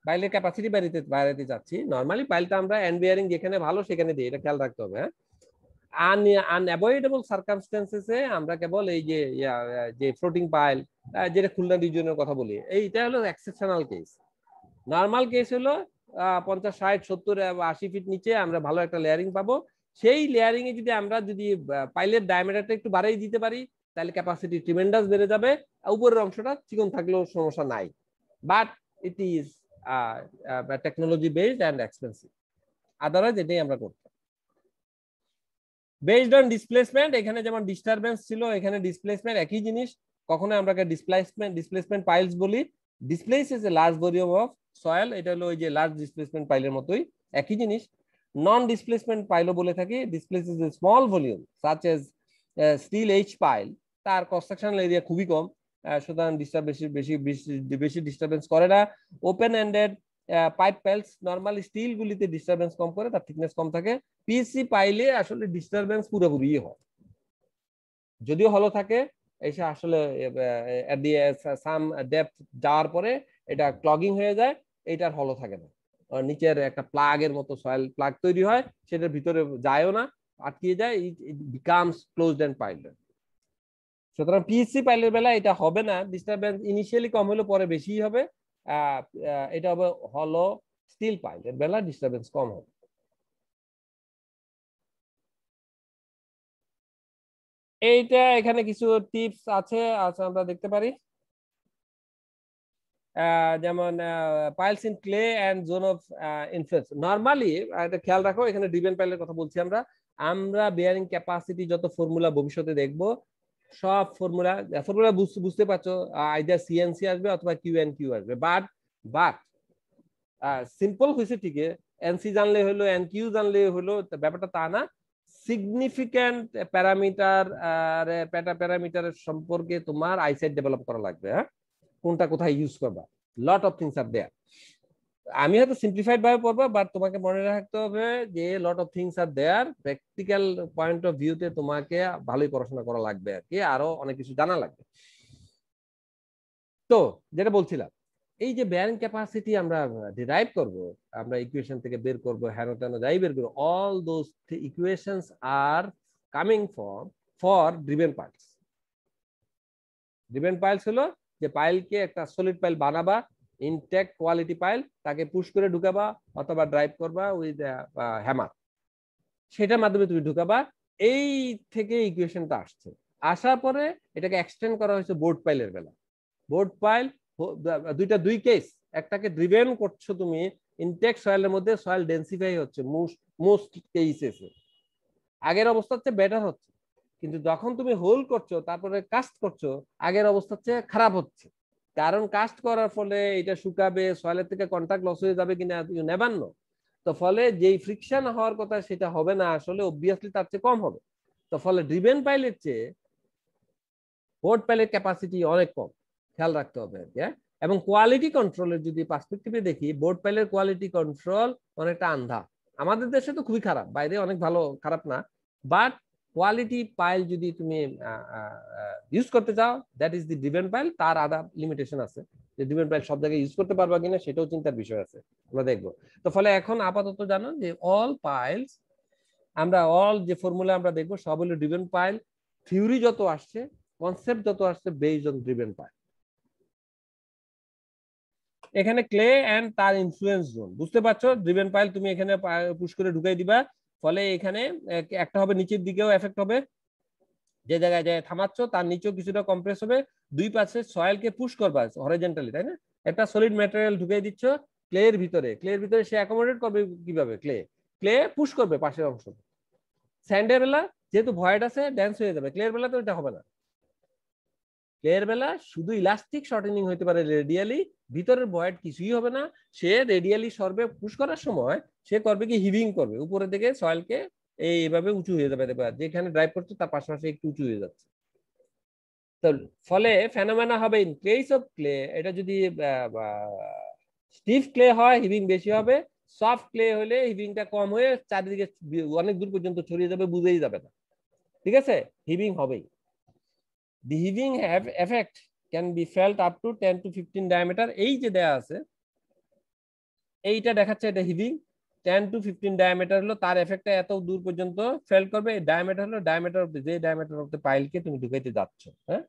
পাইলের ক্যাপাসিটি বাড়িতে বাড়াতে চাচ্ছি নর্মালি পাইলটা আমরা এনবিয়ারিং যেখানে ভালো সেখানে দিই এটা খেয়াল রাখতে হবে হ্যাঁ আনঅ্যাভয়েডেবল সার্কামস্ট্যান্সেসে আমরা কেবল এই যে যে ফ্লোটিং পাইল যেটা খুলনা রিজনের কথা বলি এইটা হলো এক্সেপশনাল কেস নর্মাল কেস হলো পঞ্চাশ ষাট সত্তর আশি ফিট নিচে আমরা ভালো একটা লেয়ারিং পাবো সেই লেয়ারিং এ যদি আমরা যদি পাইলের ডায়ামিটারটা একটু বাড়াই দিতে পারি তাহলে ক্যাপাসিটি ট্রিমেন্ডাস বেড়ে যাবে উপরের অংশটা চিকন থাকলেও সমস্যা নাই but it is technology based and expensive otherwise এটাই আমরা করি বেসড অন ডিসপ্লেসমেন্ট এখানে যেমন ডিস্টারবেন্স ছিল এখানে ডিসপ্লেসমেন্ট একই জিনিস কখনো আমরা ডিসপ্লেসমেন্ট ডিসপ্লেসমেন্ট পাইলস বলি displace is a large volume of soil এটা হলো ওই যে লার্জ ডিসপ্লেসমেন্ট পাইলের মতোই একই জিনিস নন ডিসপ্লেসমেন্ট পাইলও বলে থাকি displace is a small volume such as steel H pile তার কনস্ট্রাকশনাল এরিয়া খুবই কম সুতরাং ডিস্টার্ব বেশি বেশি বেশি ডিস্টারবেন্স করে না open ended pipe piles normal গুলিতে ডিস্টারবেন্স কম করে তার থিকনেস কম থাকে পিসি পাইলে আসলে ডিস্টারবেন্স পুরোপুরি হয় যদিও হলো থাকে এসে আসলে সাম ডেপথ যাওয়ার পরে এটা ক্লগিং হয়ে যায় এটার হলো থাকে না নিচের একটা প্লাগের মতো সয়েল প্লাগ তৈরি হয় সেটার ভিতরে যায়ও না আটকিয়ে যায় it becomes closed end piled সুতরাং পিএসসি পাইলের বেলা এটা হবে না ডিস্টারবেন্স ইনিশিয়ালি কম হলে পরে বেশিই হবে এটা হবে হলো স্টিল পাইল এর বেলা ডিস্টারবেন্স কম হবে এইটা এখানে কিছু টিপস আছে আচ্ছা আমরা দেখতে পারি যেমন piles in clay and zone of influence normally এটা খেয়াল রাখো এখানে ডিভেন পাইলের কথা বলছি আমরা আমরা বেয়ারিং ক্যাপাসিটি যত ফর্মুলা ভবিষ্যতে দেখব সব ফর্মুলা ফর্মুলা বুঝতে পারছো আইদার সিএনসি আসবে অথবা কিউ এন কিউ আসবে বাট বাট সিম্পল হয়েছে এন এনসি জানলে হলো এন কিউ জানলে হলো ব্যাপারটা তা না সিগনিফিক্যান্ট প্যারামিটার প্যাটা প্যারামিটার সম্পর্কে তোমার আইসাইট ডেভেলপ করা লাগবে হ্যাঁ কোনটা কোথায় ইউজ করবা লট অফ থিংস আর দেয়ার আমি হয়তো সিম্পলিফাইড ভাবে পড়বো বাট তোমাকে মনে রাখতে হবে যে lot of things are there practical point of ভিউতে তোমাকে ভালোই পড়াশোনা করা লাগবে আর কি আরো অনেক কিছু জানা লাগবে তো যেটা বলছিলাম এই যে ব্যাংক ক্যাপাসিটি আমরা ডিরাইভ করব আমরা ইকুয়েশন থেকে বের করব হেন তেন যাই বের করবো all those equations are coming for for driven piles driven piles হলো যে পাইলকে একটা সলিড পাইল বানাবা ইনটেক কোয়ালিটি পাইল তাকে পুশ করে ঢুকাবা অথবা ড্রাইভ করবা উইথ হ্যামার সেটার মাধ্যমে তুমি ঢুকাবা এই থেকে ইকুয়েশনটা আসছে আসার পরে এটাকে এক্সটেন্ড করা হয়েছে বোর্ড পাইলের বেলা বোর্ড পাইল দুইটা দুই কেস একটাকে ড্রিভেন করছো তুমি ইনটেক সয়েলের মধ্যে সয়েল ডেন্সিফাই হচ্ছে মোস্ট কেসেসে আগের অবস্থার চেয়ে বেটার হচ্ছে কিন্তু যখন তুমি হোল করছো তারপরে কাস্ট করছো আগের অবস্থার চেয়ে খারাপ হচ্ছে কারণ কাস্ট করার ফলে এটা শুকাবে সয়েলের থেকে কন্ট্যাক্ট লস হয়ে যাবে কিনা ইউ নেভার নো তো ফলে যেই ফ্রিকশন হওয়ার কথা সেটা হবে না আসলে অবভিয়াসলি তার চেয়ে কম হবে তো ফলে ড্রিভেন পাইলের চেয়ে বোর্ড পাইলের ক্যাপাসিটি অনেক কম খেয়াল রাখতে হবে আর হ্যাঁ? এবং কোয়ালিটি কন্ট্রোলের যদি পার্সপেক্টিভে দেখি বোর্ড পাইলের কোয়ালিটি কন্ট্রোল অনেকটা আন্ধা আমাদের দেশে তো খুবই খারাপ বাইরে অনেক ভালো খারাপ না বাট কোয়ালিটি পাইল যদি তুমি ইউজ করতে চাও that is the driven pile তার আদা লিমিটেশন আছে যে ডিভেন পাইল সব জায়গায় ইউজ করতে পারবা কিনা সেটাও চিন্তার বিষয় আছে আমরা দেখবো তো ফলে এখন আপাতত জানো যে অল পাইলস আমরা অল যে ফর্মুলা আমরা দেখবো সব হলো ডিভেন পাইল থিওরি যত আসছে কনসেপ্ট যত আসছে বেজ অন ডিভেন পাইল এখানে ক্লে অ্যান্ড তার ইনফ্লুয়েন্স জোন বুঝতে পারছো ড্রিভেন পাইল তুমি এখানে পুশ করে ঢুকাই দিবা ফলে এখানে একটা হবে নিচের দিকেও এফেক্ট হবে যে জায়গায় যায় থামাচ্ছ তার নিচেও কিছুটা কম্প্রেস হবে দুই পাশে সয়েলকে পুশ করবা হরিজেন্টালি তাই না একটা সলিড ম্যাটেরিয়াল ঢুকিয়ে দিচ্ছ ক্লের ভিতরে ক্লের ভিতরে সে অ্যাকোমোডেট করবে কিভাবে ক্লে ক্লে পুশ করবে পাশের অংশ স্যান্ডের বেলা যেহেতু ভয়েড আছে ড্যান্স হয়ে যাবে ক্লে বেলা তো এটা হবে না এর বেলা শুধু ইলাস্টিক শর্টেনিং হতে পারে রেডিয়ালি ভিতরের ভয়েড কিছুই হবে না সে রেডিয়ালি সর্বে পুশ করার সময় সে করবে কি হিভিং করবে উপরে থেকে সয়েলকে এইভাবে উঁচু হয়ে যাবে যেখানে ড্রাইভ করছে তার পাশাপাশি একটু উঁচু হয়ে যাচ্ছে ফলে ফেনোমেনা হবে ইন কেস অফ ক্লে এটা যদি স্টিফ ক্লে হয় হিভিং বেশি হবে সফট ক্লে হলে হিভিংটা কম হয়ে চারিদিকে অনেক দূর পর্যন্ত ছড়িয়ে যাবে বুঝেই যাবে না ঠিক আছে হিভিং হবেই behaving effect can be felt up to ten to fifteen diameter এই যে দেয়া আছে এইটা দেখাচ্ছে এটা heaving ten to fifteen diameter হলো তার এফেক্টটা এত দূর পর্যন্ত ফেল করবে এই ডায়ামিটার হলো ডায়ামিটার অফ যে ডায়ামিটার অফ দ্য পাইলকে তুমি ঢুকাইতে যাচ্ছ হ্যাঁ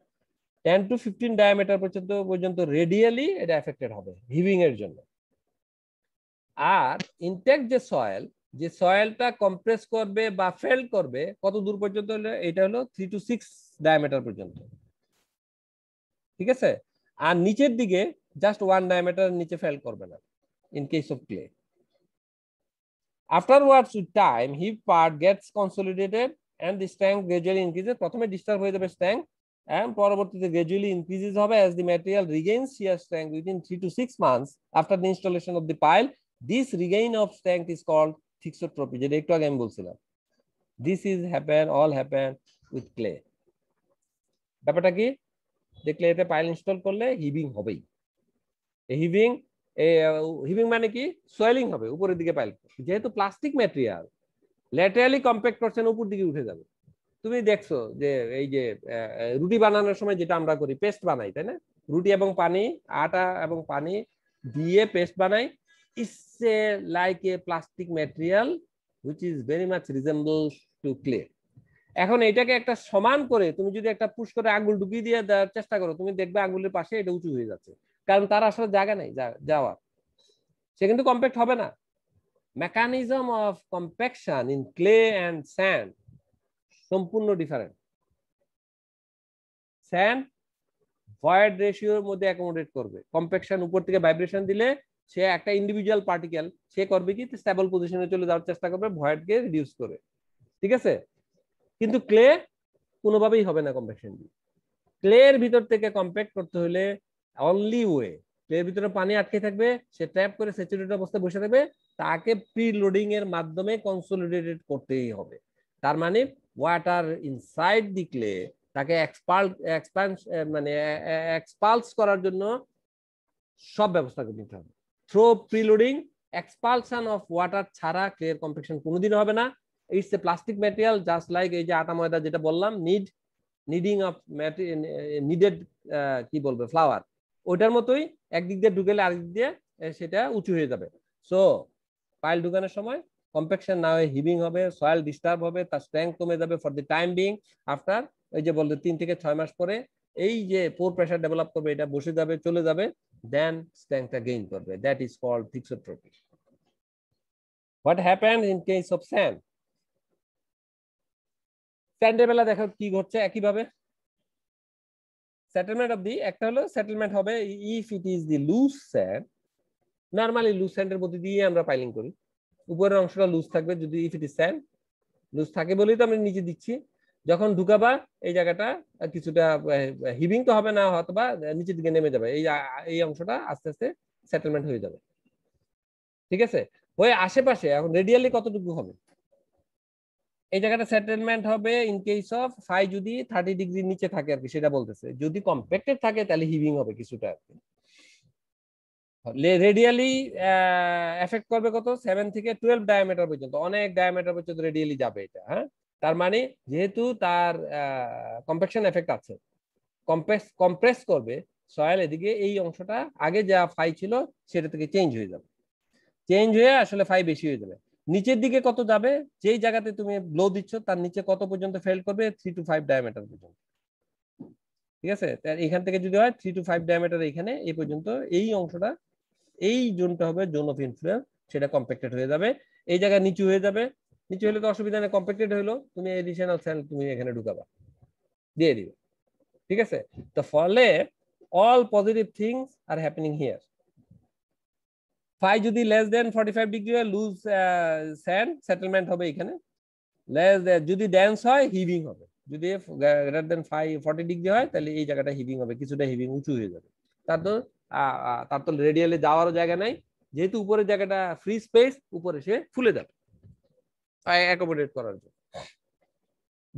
টেন টু ফিফটিন ডায়ামিটার পর্যন্ত পর্যন্ত রেডিয়ালি এটা এফেক্টেড হবে হিভিং এর জন্য আর ইনটেক যে সয়েল যে সয়েলটা কম্প্রেস করবে বা ফেল করবে কত দূর পর্যন্ত হলে এটা হলো থ্রি টু সিক্স ডায়ামিটার পর্যন্ত ঠিক আছে আর নিচের দিকে জাস্ট ওয়ান ডায়ামিটার নিচে ফেল করবে না in case of clay afterwards with time he part gets consolidated and the strength gradually increase প্রথমে ডিস্টার্ব হয়ে যাবে স্ট্যাং অ্যান্ড পরবর্তীতে গ্রেজুয়ালি ইনক্রিজেস হবে as the material regains here strength within three to six months after the installation of the pile this regain of strength is called thixed যেটা একটু আগে আমি বলছিলাম this is happen all happen with clay ব্যাপারটা কি যে এতে pile install করলে হিভিং হবেই হিভিং হিভিং মানে কি সোয়েলিং হবে উপরের দিকে পাইল যেহেতু প্লাস্টিক ম্যাটেরিয়াল ল্যাটারালি কম্প্যাক্ট না উপর দিকে উঠে যাবে তুমি দেখছো যে এই যে রুটি বানানোর সময় যেটা আমরা করি পেস্ট বানাই তাই না রুটি এবং পানি আটা এবং পানি দিয়ে পেস্ট বানাই it's a, like a plastic material which is very much resembles to clay এখন এটাকে একটা সমান করে তুমি যদি একটা পুশ করে আঙ্গুল ঢুকিয়ে দিয়ে দেওয়ার চেষ্টা করো তুমি দেখবে আঙ্গুলের পাশে এটা উঁচু হয়ে যাচ্ছে কারণ তার আসলে জায়গা নেই যাওয়ার সে কিন্তু কম্প্যাক্ট হবে না mechanism of compaction in clay and sand সম্পূর্ণ ডিফারেন্ট স্যান্ড ভয়েড রেশিওর মধ্যে অ্যাকোমোডেট করবে কম্প্যাকশন উপর থেকে ভাইব্রেশন দিলে সে একটা ইন্ডিভিজুয়াল পার্টিকেল সে করবে কি স্ট্যাবল পজিশনে চলে যাওয়ার চেষ্টা করবে ভয়েডকে রিডিউস করে ঠিক আছে কিন্তু ক্লে কোনোভাবেই হবে না কম্প্যাকশন দিয়ে ক্লের ভিতর থেকে কম্প্যাক্ট করতে হলে অনলি ওয়ে ক্লের ভিতরে পানি আটকে থাকবে সে ট্র্যাপ করে স্যাচুরেটেড অবস্থায় বসে থাকবে তাকে প্রি লোডিং এর মাধ্যমে কনসোলিডেটেড করতেই হবে তার মানে ওয়াটার ইনসাইড দি ক্লে তাকে এক্সপাল এক্সপ্যান্স মানে এক্সপালস করার জন্য সব ব্যবস্থা নিতে হবে through preloading expulsion of water ছাড়া ক্লিয়ার কম্প্রেকশন কোনোদিন হবে না it's a plastic material just like এই যে আটা ময়দা যেটা বললাম নিড নিডিং অফ নিডেড কি বলবে ফ্লাওয়ার ওইটার মতোই একদিক দিয়ে ঢুকেলে আরেক দিয়ে সেটা উঁচু হয়ে যাবে সো পাইল ঢুকানোর সময় কম্পেকশন না হয়ে হিভিং হবে সয়েল ডিস্টার্ব হবে তার স্ট্রেংথ কমে যাবে for the time being after ওই যে বলতে তিন থেকে ছয় মাস পরে এই যে পোর প্রেশার ডেভেলপ করবে এটা বসে যাবে চলে যাবে দেন স্ট্রেংথটা গেইন করবে that is called thixotropy what happen in case of sand স্যান্ডের বেলা দেখো কি ঘটছে একইভাবে সেটেলমেন্ট অফ দি একটা হলো সেটেলমেন্ট হবে if it is the loose sand normally loose স্যান্ডের মধ্যে দিয়ে আমরা পাইলিং করি উপরের অংশটা লুজ থাকবে যদি if it is sand loose থাকে বলেই তো আমরা নিচে দিচ্ছি যখন ঢুকাবা এই জায়গাটা কিছুটা হিবিং তো হবে না অথবা বা নিচের দিকে নেমে যাবে এই এই অংশটা আস্তে আস্তে সেটেলমেন্ট হয়ে যাবে ঠিক আছে হয়ে আশেপাশে এখন রেডিয়ালি কতটুকু হবে এই জায়গাটা সেটেলমেন্ট হবে ইন কেস অফ ফাই যদি থার্টি ডিগ্রি নিচে থাকে আর কি সেটা বলতেছে যদি কম্প্যাক্টেড থাকে তাহলে হিভিং হবে কিছুটা আর কি রেডিয়ালি এফেক্ট করবে কত সেভেন থেকে টুয়েলভ ডায়ামিটার পর্যন্ত অনেক ডায়ামিটার পর্যন্ত রেডিয়ালি যাবে এটা হ্যাঁ তার মানে যেহেতু তার কম্প্রেকশন এফেক্ট আছে কম্প্রেস কম্প্রেস করবে সয়েল এদিকে এই অংশটা আগে যা ফাই ছিল সেটা থেকে চেঞ্জ হয়ে যাবে চেঞ্জ হয়ে আসলে ফাই বেশি হয়ে যাবে নিচের দিকে কত যাবে যেই জায়গাতে তুমি ব্লো দিচ্ছ তার নিচে কত পর্যন্ত ফেল করবে থ্রি টু ফাইভ ডায়ামিটার পর্যন্ত ঠিক আছে এখান থেকে যদি হয় থ্রি টু ফাইভ ডায়ামিটার এখানে এই পর্যন্ত এই অংশটা এই জোনটা হবে জোন অফ ইনফ্লুয়েন্স সেটা কম্প্যাক্টেড হয়ে যাবে এই জায়গায় নিচু হয়ে যাবে নিচে হলে তো অসুবিধা নেই কম্পেক্টেড হলো তুমি এডিশনাল সেল তুমি এখানে ঢুকাবা দিয়ে দিবে ঠিক আছে তো ফলে all positive things are happening here phi যদি less than forty five degree হয় লুজ স্যান্ড সেটেলমেন্ট হবে এখানে লেস যদি ড্যান্স হয় হিভিং হবে যদি greater than five forty degree হয় তাহলে এই জায়গাটা হিভিং হবে কিছুটা হিভিং উঁচু হয়ে যাবে তার তো তার তো রেডিয়ালে যাওয়ারও জায়গা নাই যেহেতু উপরের জায়গাটা ফ্রি স্পেস উপরে সে ফুলে যাবে অ্যাকোমোডেট করার জন্য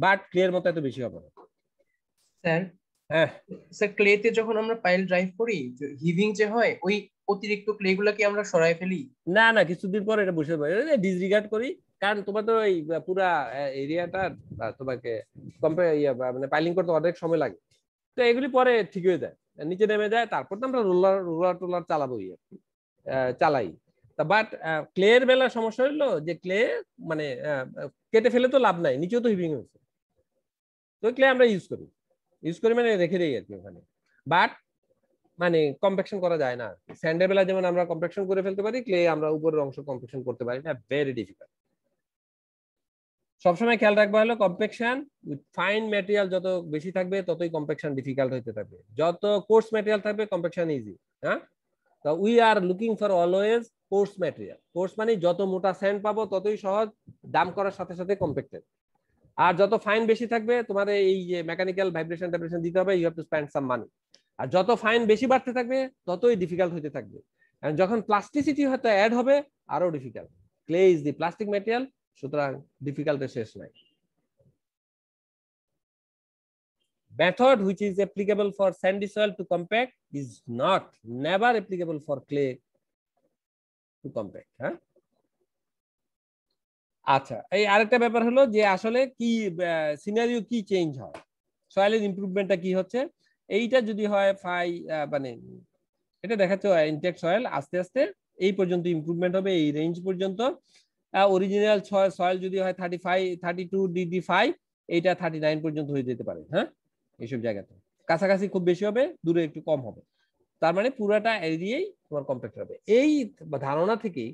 বাট ক্লের মতো এত বেশি হবে না স্যার স্যার ক্লেতে যখন আমরা পাইল ড্রাইভ করি হিভিং যে হয় ওই অতিরিক্ত ক্লে কি আমরা সরাই ফেলি না না কিছুদিন পরে এটা বসে পারি ডিসরিগার্ড করি কারণ তোমার তো এই পুরা এরিয়াটা তোমাকে ইয়ে, মানে পাইলিং করতে অনেক সময় লাগে তো এগুলি পরে ঠিক হয়ে যায় নিচে নেমে যায় তারপর তো আমরা রোলার রোলার টোলার চালাবোই ইয়ে, চালাই বাট ক্লের বেলা সমস্যা হলো যে ক্লে মানে কেটে ফেলে তো লাভ নাই নিচেও তো হিভিং হয়েছে তো ক্লে আমরা ইউজ করি ইউজ করি মানে রেখে দিই আর কি ওখানে বাট মানে কম্পেকশন করা যায় না স্যান্ডের বেলা যেমন আমরা কম্পেকশন করে ফেলতে পারি ক্লে আমরা উপরের অংশ কম্পেকশন করতে পারি না ভেরি ডিফিকাল্ট সবসময় খেয়াল রাখবা হলো কম্পেকশন উইথ ফাইন ম্যাটেরিয়াল যত বেশি থাকবে ততই কম্পেকশন ডিফিকাল্ট হতে থাকবে যত কোর্স ম্যাটেরিয়াল থাকবে কম্পেকশন ইজি হ্যাঁ তো we are looking for always coarse material coarse মানে যত মোটা স্যান্ড পাবো ততই সহজ দাম করার সাথে সাথে কম্পেক্টেড আর যত ফাইন বেশি থাকবে তোমার এই যে মেকানিক্যাল ভাইব্রেশন ভাইব্রেশন দিতে হবে you have to spend some money আর যত ফাইন বেশি বাড়তে থাকবে ততই ডিফিকাল্ট হতে থাকবে যখন প্লাস্টিসিটি হয়তো অ্যাড হবে আরো difficult clay is the plastic material সুতরাং ডিফিকাল্টের শেষ নাই method which is applicable for sandy soil to compact is not never applicable for clay to compact হ্যাঁ আচ্ছা এই আরেকটা ব্যাপার হলো যে আসলে কি সিনারিও কি চেঞ্জ হয় সয়েলের ইম্প্রুভমেন্টটা কি হচ্ছে এইটা যদি হয় ফাই মানে এটা দেখাচ্ছে ইনটেক্ট সয়েল আস্তে আস্তে এই পর্যন্ত ইম্প্রুভমেন্ট হবে এই রেঞ্জ পর্যন্ত অরিজিনাল সয়েল যদি হয় থার্টি ফাইভ থার্টি টু ডিডি ফাইভ এইটা থার্টি নাইন পর্যন্ত হয়ে যেতে পারে হ্যাঁ এইসব জায়গাতে কাছাকাছি খুব বেশি হবে দূরে একটু কম হবে তার মানে পুরাটা এরিয়েই তোমার কমপ্লিট হবে এই ধারণা থেকেই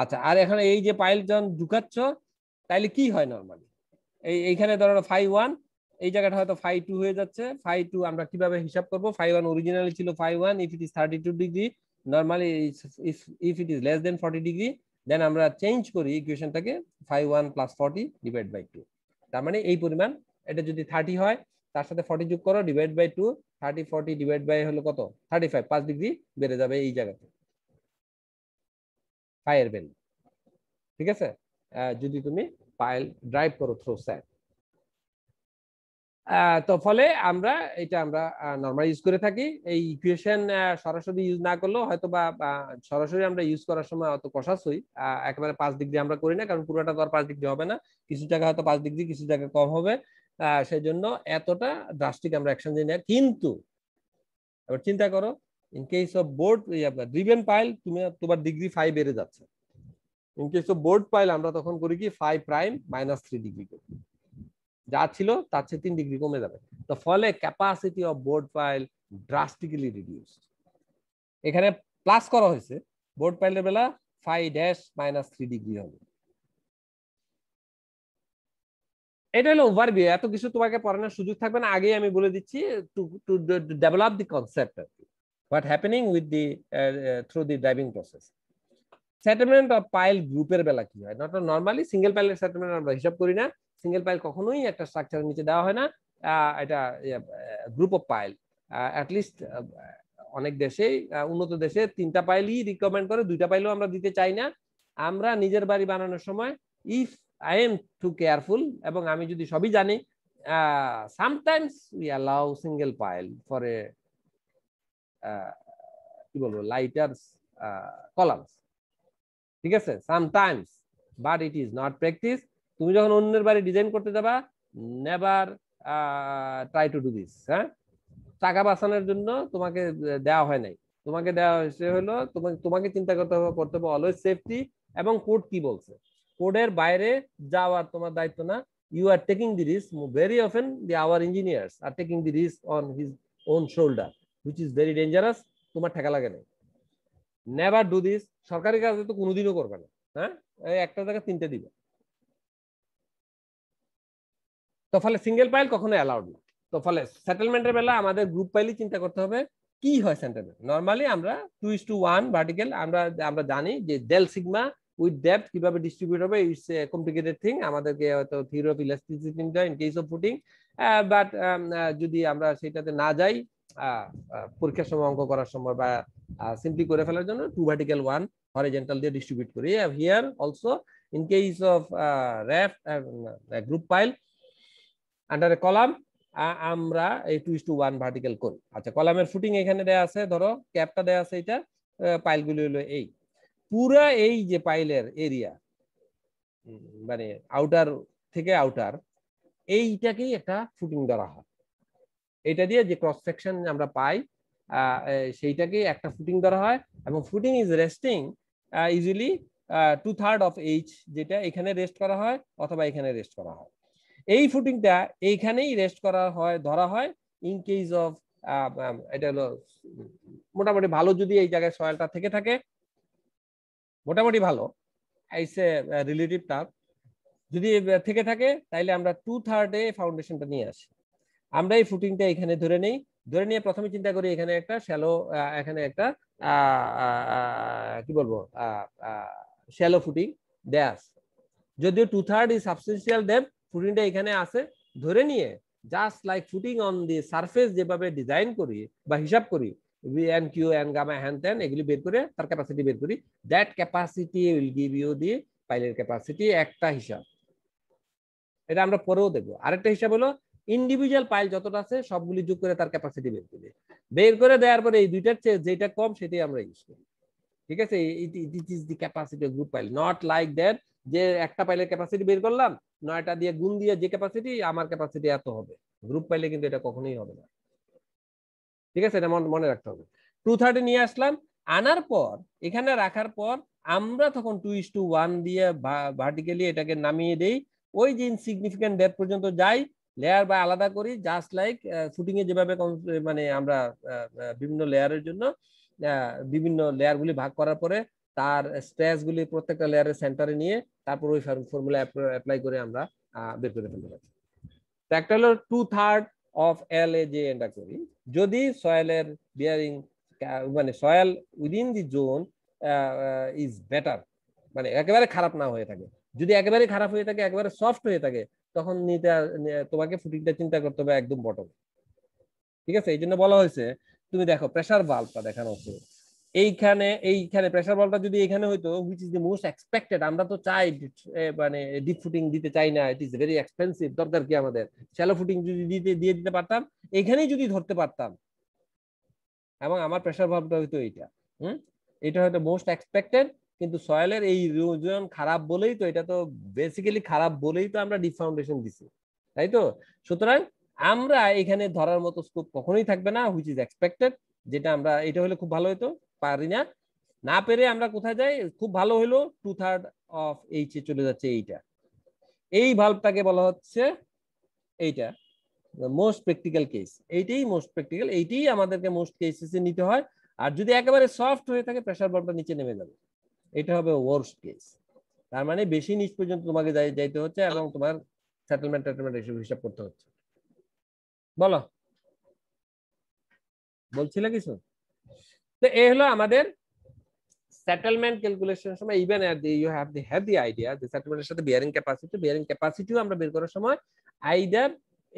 আচ্ছা আর এখানে এই যে পাইল যখন ঢুকাচ্ছ তাইলে কি হয় নর্মালি এই এইখানে ধরো ফাই ওয়ান এই জায়গাটা হয়তো ফাই টু হয়ে যাচ্ছে ফাই টু আমরা কিভাবে হিসাব করবো ফাই ওয়ান অরিজিনালি ছিল phi one if it is thirty two degree normally if it is less than forty degree then আমরা চেঞ্জ করি ইকুয়েশনটাকে phi one plus forty divide by two তার মানে এই পরিমাণ এটা যদি থার্টি হয় তার সাথে ফর্টি যোগ করো divide by two thirty forty divide by হলো কত থার্টি ফাইভ পাঁচ ডিগ্রি বেড়ে যাবে এই জায়গাতে ফায়ার বেল ঠিক আছে যদি তুমি পাইল ড্রাইভ করো থ্রু স্যাট তো ফলে আমরা এটা আমরা নর্মাল ইউজ করে থাকি এই ইকুয়েশন সরাসরি ইউজ না করলেও হয়তো বা সরাসরি আমরা ইউজ করার সময় অত কষাস হই একেবারে পাঁচ ডিগ্রি আমরা করি না কারণ পুরোটা তো আর পাঁচ ডিগ্রি হবে না কিছু জায়গা হয়তো পাঁচ ডিগ্রি কিছু জায়গায় কম হবে সেই জন্য এতটা ড্রাস্টিক আমরা অ্যাকশন দিই না কিন্তু এবার চিন্তা করো in case of bored driven pile তুমি তোমার ডিগ্রি ফাইভ বেড়ে যাচ্ছে in case of bored pile আমরা তখন করি কি five prime minus three degree করি যা ছিল তার চেয়ে তিন ডিগ্রি কমে যাবে তো ফলে capacity of bored pile drastically reduce এখানে প্লাস করা হয়েছে বোর্ড পাইলের বেলা five dash minus three degree হবে এটা হলো ওভারভিউ এত কিছু তোমাকে পড়ানোর সুযোগ থাকবে না আগেই আমি বলে দিচ্ছি to to develop the concept আর কি what happening with the through the driving process settlement of pile গ্রুপের বেলা কি হয় নট নর্মালি সিঙ্গেল পাইলের সেটেলমেন্ট আমরা হিসাব করি না সিঙ্গেল পাইল কখনোই একটা স্ট্রাকচারের নিচে দেওয়া হয় না এটা গ্রুপ অফ পাইল অ্যাটলিস্ট অনেক দেশে উন্নত দেশে তিনটা পাইলই রিকমেন্ড করে দুইটা পাইলও আমরা দিতে চাই না আমরা নিজের বাড়ি বানানোর সময় if I am too careful এবং আমি যদি সবই জানি sometimes we allow single pile for a কি বলবো লাইটার্স কলামস ঠিক আছে sometimes but it is not practice তুমি যখন অন্যের বাড়ি ডিজাইন করতে যাবা never try to do this হ্যাঁ টাকা বাঁচানোর জন্য তোমাকে দেওয়া হয় নাই তোমাকে দেওয়া হয়েছে হলো তোমাকে তোমাকে চিন্তা করতে হবে করতে হবে অলওয়েজ সেফটি এবং কোর্ট কি বলছে কোডের বাইরে যাওয়ার তোমার দায়িত্ব না you are taking the risk very often the our engineers are taking the risk on his own shoulder which is very dangerous তোমার ঠেকা লাগে না নেভার ডু দিস সরকারি কাজে তো কোনোদিনও করবে না হ্যাঁ একটা জায়গা তিনটে দিবে তো ফলে সিঙ্গেল পাইল কখনো অ্যালাউড না তো ফলে সেটেলমেন্টের বেলা আমাদের গ্রুপ পাইলই চিন্তা করতে হবে কি হয় সেটেলমেন্ট নর্মালি আমরা two is to one vertical আমরা আমরা জানি যে ডেল সিগমা উইথ ডেপথ কিভাবে ডিস্ট্রিবিউট হবে ইটস এ কমপ্লিকেটেড থিং আমাদেরকে হয়তো থিওরি অফ ইলাস্টিসিটি নিতে হয় in case of footing but যদি আমরা সেটাতে না যাই uh, uh, পরীক্ষার সময় অঙ্ক করার সময় বা সিম্পলি uh, করে ফেলার জন্য টু ভার্টিক্যাল ওয়ান হরিজেন্টাল দিয়ে ডিস্ট্রিবিউট করি here also in case of raft group pile uh, group pile আমরা এই two is to one vertical করি আচ্ছা কলামের ফুটিং এখানে দেয়া আছে ধরো ক্যাপটা দেয়া আছে এটা পাইলগুলি হলো এই পুরা এই যে পাইলের এরিয়া মানে আউটার থেকে আউটার এইটাকেই একটা ফুটিং ধরা হয় এটা দিয়ে যে ক্রস সেকশন আমরা পাই সেইটাকে একটা ফুটিং ধরা হয় এবং footing is resting easily two third of H যেটা এখানে রেস্ট করা হয় অথবা এখানে রেস্ট করা হয় এই ফুটিংটা এইখানেই রেস্ট করা হয় ধরা হয় ইন কেস অফ এটা হলো মোটামুটি ভালো যদি এই জায়গায় সয়েলটা থেকে থাকে মোটামুটি ভালো ইটস এ রিলেটিভ টার্ম যদি থেকে থাকে তাহলে আমরা টু থার্ডে ফাউন্ডেশনটা নিয়ে আসি আমরা এই ফুটিংটা এখানে ধরে নেই ধরে নিয়ে প্রথমে চিন্তা করি এখানে একটা শ্যালো এখানে একটা কি বলবো শ্যালো ফুটিং দেয়া আছে যদিও two third is substantial depth ফুটিংটা এখানে আছে ধরে নিয়ে just like footing on the surface যেভাবে ডিজাইন করি বা হিসাব করি ভি অ্যান্ড কিউ হ্যান ত্যান এগুলি বের করে তার ক্যাপাসিটি বের করি that capacity will give you the পাইলের ক্যাপাসিটি একটা হিসাব এটা আমরা পরেও দেখবো আরেকটা হিসাব হলো ইন্ডিভিজুয়াল পাইল যতটা আছে সবগুলি যোগ করে তার ক্যাপাসিটি বের বের করে দেওয়ার পরে এই দুইটার চেয়ে যেটা কম সেটাই আমরা ইউজ করি ঠিক আছে it is the capacity group pile not like that যে একটা পাইলের ক্যাপাসিটি বের করলাম নয়টা দিয়ে গুণ দিয়ে যে ক্যাপাসিটি আমার ক্যাপাসিটি এত হবে গ্রুপ পাইলে কিন্তু এটা কখনোই হবে না ঠিক আছে এটা মনে রাখতে হবে টু থার্টি নিয়ে আসলাম আনার পর এখানে রাখার পর আমরা তখন টু ইস টু ওয়ান দিয়ে ভার্টিক্যালি এটাকে নামিয়ে দেই ওই যে ইনসিগনিফিক্যান্ট ডেট পর্যন্ত যাই লেয়ার বা আলাদা করি জাস্ট লাইক শুটিংয়ে যেভাবে মানে আমরা বিভিন্ন লেয়ারের জন্য বিভিন্ন লেয়ারগুলি ভাগ করার পরে তার স্ট্রেসগুলি প্রত্যেকটা লেয়ারের সেন্টারে নিয়ে তারপর ওই ফর্মুলা অ্যাপ্লাই করে আমরা বের করে ফেলতে পারি একটা হলো টু থার্ড অফ এল এ যে এটা করি যদি সয়েলের বিয়ারিং মানে soil within the zone is better মানে একেবারে খারাপ না হয়ে থাকে যদি একেবারে খারাপ হয়ে থাকে একেবারে সফট হয়ে থাকে তখন নিতে তোমাকে ফুটিংটা চিন্তা করতে হবে একদম বটম ঠিক আছে এই জন্য বলা হয়েছে তুমি দেখো প্রেসার বাল্বটা দেখানো হচ্ছে এইখানে এইখানে প্রেসার বলটা যদি এখানে হইতো which is the most expected আমরা তো চাই মানে ডিপ ফুটিং দিতে চাই না ইট ইজ ভেরি এক্সপেন্সিভ দরকার কি আমাদের শ্যালো ফুটিং যদি দিতে দিয়ে দিতে পারতাম এখানেই যদি ধরতে পারতাম এবং আমার প্রেসার ভাবটা হইতো এইটা হুম এটা হয়তো মোস্ট এক্সপেক্টেড কিন্তু সয়েলের এই রিজন খারাপ বলেই তো এটা তো বেসিক্যালি খারাপ বলেই তো আমরা ডিপ ফাউন্ডেশন দিছি তাই তো সুতরাং আমরা এখানে ধরার মতো স্কোপ কখনোই থাকবে না হুইচ ইজ এক্সপেক্টেড যেটা আমরা এটা হলে খুব ভালো হতো পারি না না পেরে আমরা কোথায় যাই খুব ভালো হইলো টু থার্ড অফ এইচ এ চলে যাচ্ছে এইটা এই ভাল্বটাকে বলা হচ্ছে এইটা মোস্ট প্র্যাকটিক্যাল কেস এইটাই মোস্ট প্র্যাকটিক্যাল এইটাই আমাদেরকে মোস্ট কেসেসে নিতে হয় আর যদি একেবারে সফট হয়ে থাকে প্রেসার বাল্বটা নিচে নেমে যাবে এটা হবে ওয়ার্স্ট কেস তার মানে বেশি নিচ পর্যন্ত তোমাকে যাইতে হচ্ছে এবং তোমার সেটেলমেন্ট টেটেলমেন্ট এসব হিসাব করতে হচ্ছে বলো বলছিলে কিছু হ্যাঁ তো এই হলো আমাদের সেটেলমেন্ট ক্যালকুলেশনের সময় even at the you have the have the idea যে সেটেলমেন্টের সাথে বিয়ারিং ক্যাপাসিটি বিয়ারিং ক্যাপাসিটিও আমরা বের করার সময় আইদার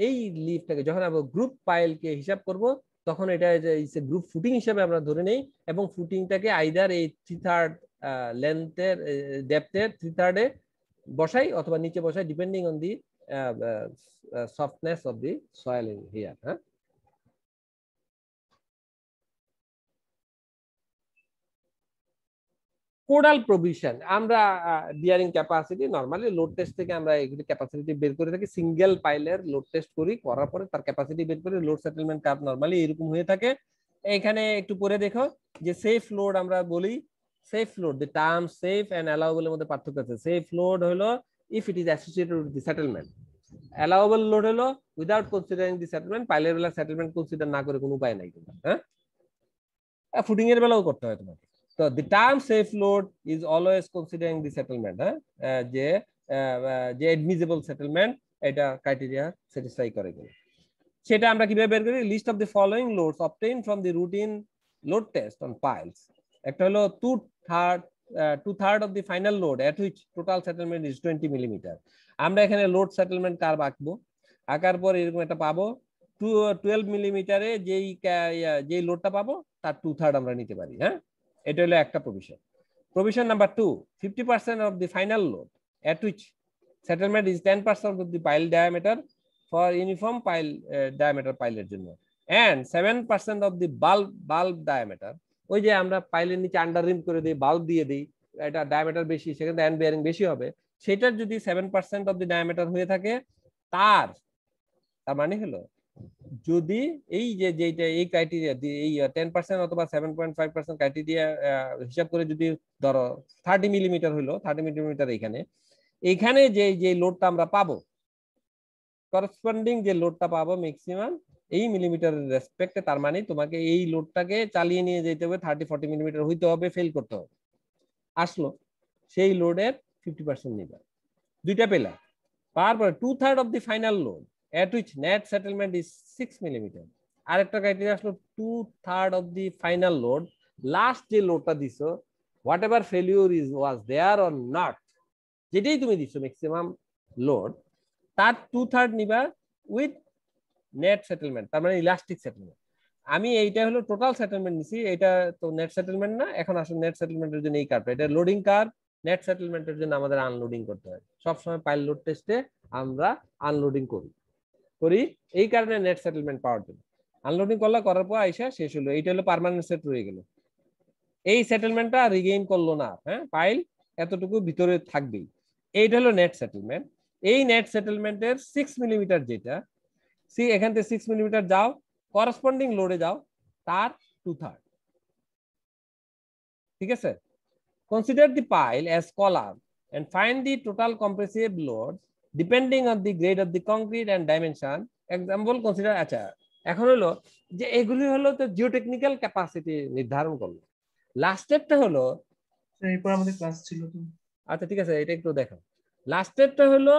এই লিফটাকে যখন আমরা গ্রুপ পাইলকে হিসাব করব তখন এটা যে গ্রুপ ফুটিং হিসাবে আমরা ধরে নেই এবং ফুটিংটাকে আইদার এই থ্রি থার্ড লেন্থের ডেপথের থ্রি থার্ডে বসাই অথবা নিচে বসাই depending on the softness of the soil here হ্যাঁ কোডাল প্রভিশন আমরা bearing capacity normally load test থেকে আমরা এগুলি ক্যাপাসিটি বের করে থাকি সিঙ্গেল পাইলের লোড টেস্ট করি করার পরে তার ক্যাপাসিটি বের করে লোড সেটেলমেন্ট কাপ নর্মালি এরকম হয়ে থাকে এখানে একটু পরে দেখো যে সেফ লোড আমরা বলি safe load the term safe and অ্যালাউবলের মধ্যে পার্থক্য আছে সেফ লোড হলো if it is associated with the settlement allowable load হলো উইদাউট কনসিডারিং দি সেটেলমেন্ট পাইলের বেলা সেটেলমেন্ট কনসিডার না করে কোনো উপায় নাই কিন্তু হ্যাঁ ফুটিং এর বেলাও করতে হয় তোমাকে তো the term safe load is always considering the settlement হ্যাঁ যে যে এডমিজেবল সেটেলমেন্ট এটা ক্রাইটেরিয়া স্যাটিসফাই করে কিনা সেটা আমরা কিভাবে বের করি least of the following loads obtain from the routine load test on piles একটা হলো two third two third of the final load at which total settlement is twenty millimetre আমরা এখানে লোড সেটেলমেন্ট কার আঁকবো আঁকার পর এরকম একটা পাবো টু টুয়েলভ মিলিমিটারে যেই যেই লোডটা পাবো তার টু থার্ড আমরা নিতে পারি হ্যাঁ এটা হলো একটা provision provision number two fifty percent of the final load at which settlement is ten percent of the pile diameter for uniform pile diameter পাইলের জন্য and seven percent of the bulb bulb diameter ওই যে আমরা পাইলের নিচে under রিম করে দিই bulb দিয়ে দিই এটা ডায়ামিটার বেশি সেখানে অ্যান্ড বিয়ারিং বেশি হবে সেটার যদি seven percent of the diameter হয়ে থাকে তার তার মানে হলো যদি এই যে যেটা এই ক্রাইটেরিয়া এই টেন পার্সেন্ট অথবা seven point five percent criteria হিসাব করে যদি ধরো থার্টি মিলিমিটার হইলো থার্টি মিলিমিটার এখানে এখানে যে যে লোডটা আমরা পাবো করসপন্ডিং যে লোডটা পাবো ম্যাক্সিমাম এই মিলিমিটার রেসপেক্টে তার মানে তোমাকে এই লোডটাকে চালিয়ে নিয়ে যেতে হবে থার্টি ফর্টি মিলিমিটার হইতে হবে ফেল করতে হবে আসলো সেই লোডের ফিফটি পার্সেন্ট নিবে দুইটা পেলা তারপরে two third of the final load at which net settlement is 6 millimeter. আর একটা ক্রাইটেরিয়া আসলো two third of the final load last যে লোডটা দিছো whatever failure is was there or not যেটাই তুমি দিছো ম্যাক্সিমাম লোড তার টু থার্ড নিবা উইথ নেট সেটেলমেন্ট তার মানে ইলাস্টিক সেটেলমেন্ট আমি এইটা হলো টোটাল সেটেলমেন্ট নিছি এটা তো নেট সেটেলমেন্ট না এখন আসলে নেট সেটেলমেন্টের জন্য এই কার্ড এটা লোডিং কার্ড নেট সেটেলমেন্টের জন্য আমাদের আনলোডিং করতে হয় সবসময় পাইল লোড টেস্টে আমরা আনলোডিং করি করি এই কারণে নেট সেটেলমেন্ট পাওয়ার জন্য আনলোডিং করলা করার পর আইসা শেষ হলো এইটা হলো পারমানেন্ট সেট রয়ে গেল এই সেটেলমেন্টটা রিগেইন করলো না হ্যাঁ ফাইল এতটুকু ভিতরে থাকবেই এইটা হলো নেট সেটেলমেন্ট এই নেট সেটেলমেন্টের সিক্স মিলিমিটার যেটা সি এখান থেকে সিক্স মিলিমিটার যাও করসপন্ডিং লোডে যাও তার টু থার্ড ঠিক আছে consider the pile as column and find the total compressive load depending on the grade of the concrete and dimension example consider আচ্ছা এখন হলো যে এগুলি হলো তো জিওটেকনিক্যাল ক্যাপাসিটি নির্ধারণ করলো লাস্ট স্টেপটা হলো হ্যাঁ, এরপর আমাদের ক্লাস ছিল তো আচ্ছা ঠিক আছে এটা একটু দেখো লাস্ট স্টেপটা হলো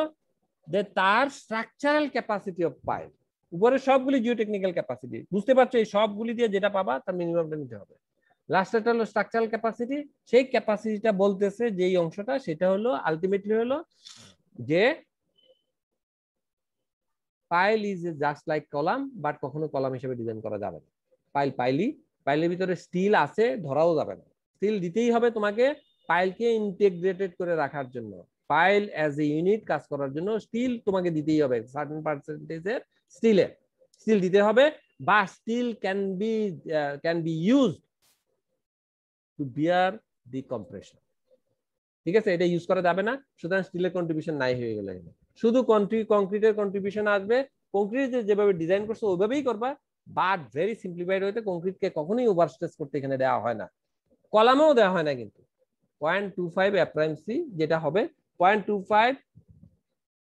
যে তার স্ট্রাকচারাল ক্যাপাসিটি অফ পাইল উপরে সবগুলি জিওটেকনিক্যাল ক্যাপাসিটি বুঝতে পারছো এই সবগুলি দিয়ে যেটা পাবা তার মিনিমামটা নিতে হবে স্টেপটা হলো স্ট্রাকচারাল ক্যাপাসিটি সেই ক্যাপাসিটিটা বলতেছে যেই অংশটা সেটা হলো আলটিমেটলি হলো যে pile is just like column but কখনো কলাম হিসেবে ডিজাইন করা যাবে না পাইল পাইলি পাইলের ভিতরে স্টিল আছে ধরাও যাবে না স্টিল দিতেই হবে তোমাকে পাইলকে ইন্টিগ্রেটেড করে রাখার জন্য ফাইল অ্যাজ এ ইউনিট কাজ করার জন্য স্টিল তোমাকে দিতেই হবে সার্টেন পার্সেন্টেজের স্টিলে স্টিল দিতে হবে বা steel can be can be use to bear the compression ঠিক আছে এটা ইউজ করা যাবে না সুতরাং স্টিলের কন্ট্রিবিউশন নাই হয়ে গেলে শুধু কংক্রিটের কন্ট্রিবিউশন আসবে কংক্রিট যেভাবে ডিজাইন করছে ওইভাবেই করবা বাট ভেরি সিম্পলিফাইড হইতে কংক্রিটকে কখনোই ওভার স্ট্রেস করতে এখানে দেওয়া হয় না কলামেও দেওয়া হয় না কিন্তু point two five a prime C যেটা হবে point two five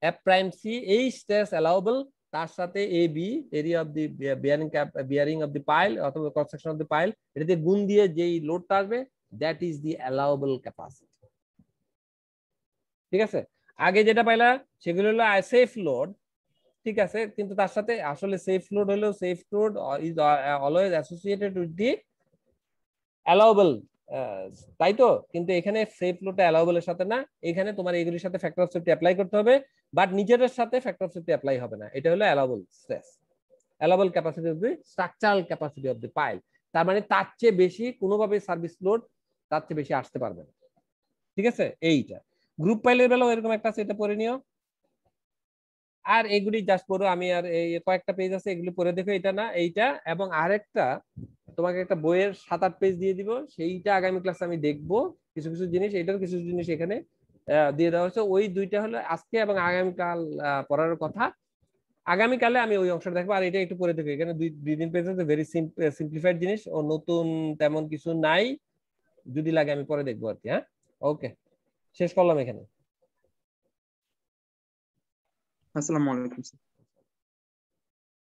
a prime C এই স্ট্রেস অ্যালাউবল তার সাথে A B area of the bearing bearing of the pile অথবা কনস্ট্রাকশন অফ দি পাইল এটাতে গুণ দিয়ে যেই লোডটা আসবে that is the allowable capacity ঠিক আছে আগে যেটা পাইলা সেগুলো হলো সেফ লোড ঠিক আছে কিন্তু তার সাথে আসলে সেফ লোড হলো safe load is always associated with the allowable তাই তো কিন্তু এখানে সেফ লোডটা অ্যালাউবলের সাথে না এখানে তোমার এগুলির সাথে ফ্যাক্টর অফ সেফটি অ্যাপ্লাই করতে হবে বাট নিজেদের সাথে ফ্যাক্টর অফ সেফটি অ্যাপ্লাই হবে না এটা হলো allowable stress allowable capacity of the structural capacity of the pile তার মানে তার চেয়ে বেশি কোনোভাবে সার্ভিস লোড তার চেয়ে বেশি আসতে পারবে না ঠিক আছে এইটা গ্রুপ পাইলের বেলাও এরকম একটা আছে এটা পড়ে নিও আর এগুলি জাস্ট পড়ো আমি আর এই কয়েকটা পেজ আছে এগুলি পরে দেখো এটা না এইটা এবং আরেকটা তোমাকে একটা বইয়ের সাত আট পেজ দিয়ে দিব সেইটা আগামী ক্লাসে আমি দেখব কিছু কিছু জিনিস এটার কিছু জিনিস এখানে দিয়ে দেওয়া হচ্ছে ওই দুইটা হলো আজকে এবং আগামীকাল পড়ার কথা আগামীকালে আমি ওই অংশটা দেখবো আর এটা একটু পরে দেখবো এখানে দুই দুই দিন পেজ আছে ভেরি সিম্পলিফাইড জিনিস ও নতুন তেমন কিছু নাই যদি লাগে আমি পরে দেখবো আর কি হ্যাঁ ওকে শেষ করলাম এখানে আসসালামু আলাইকুম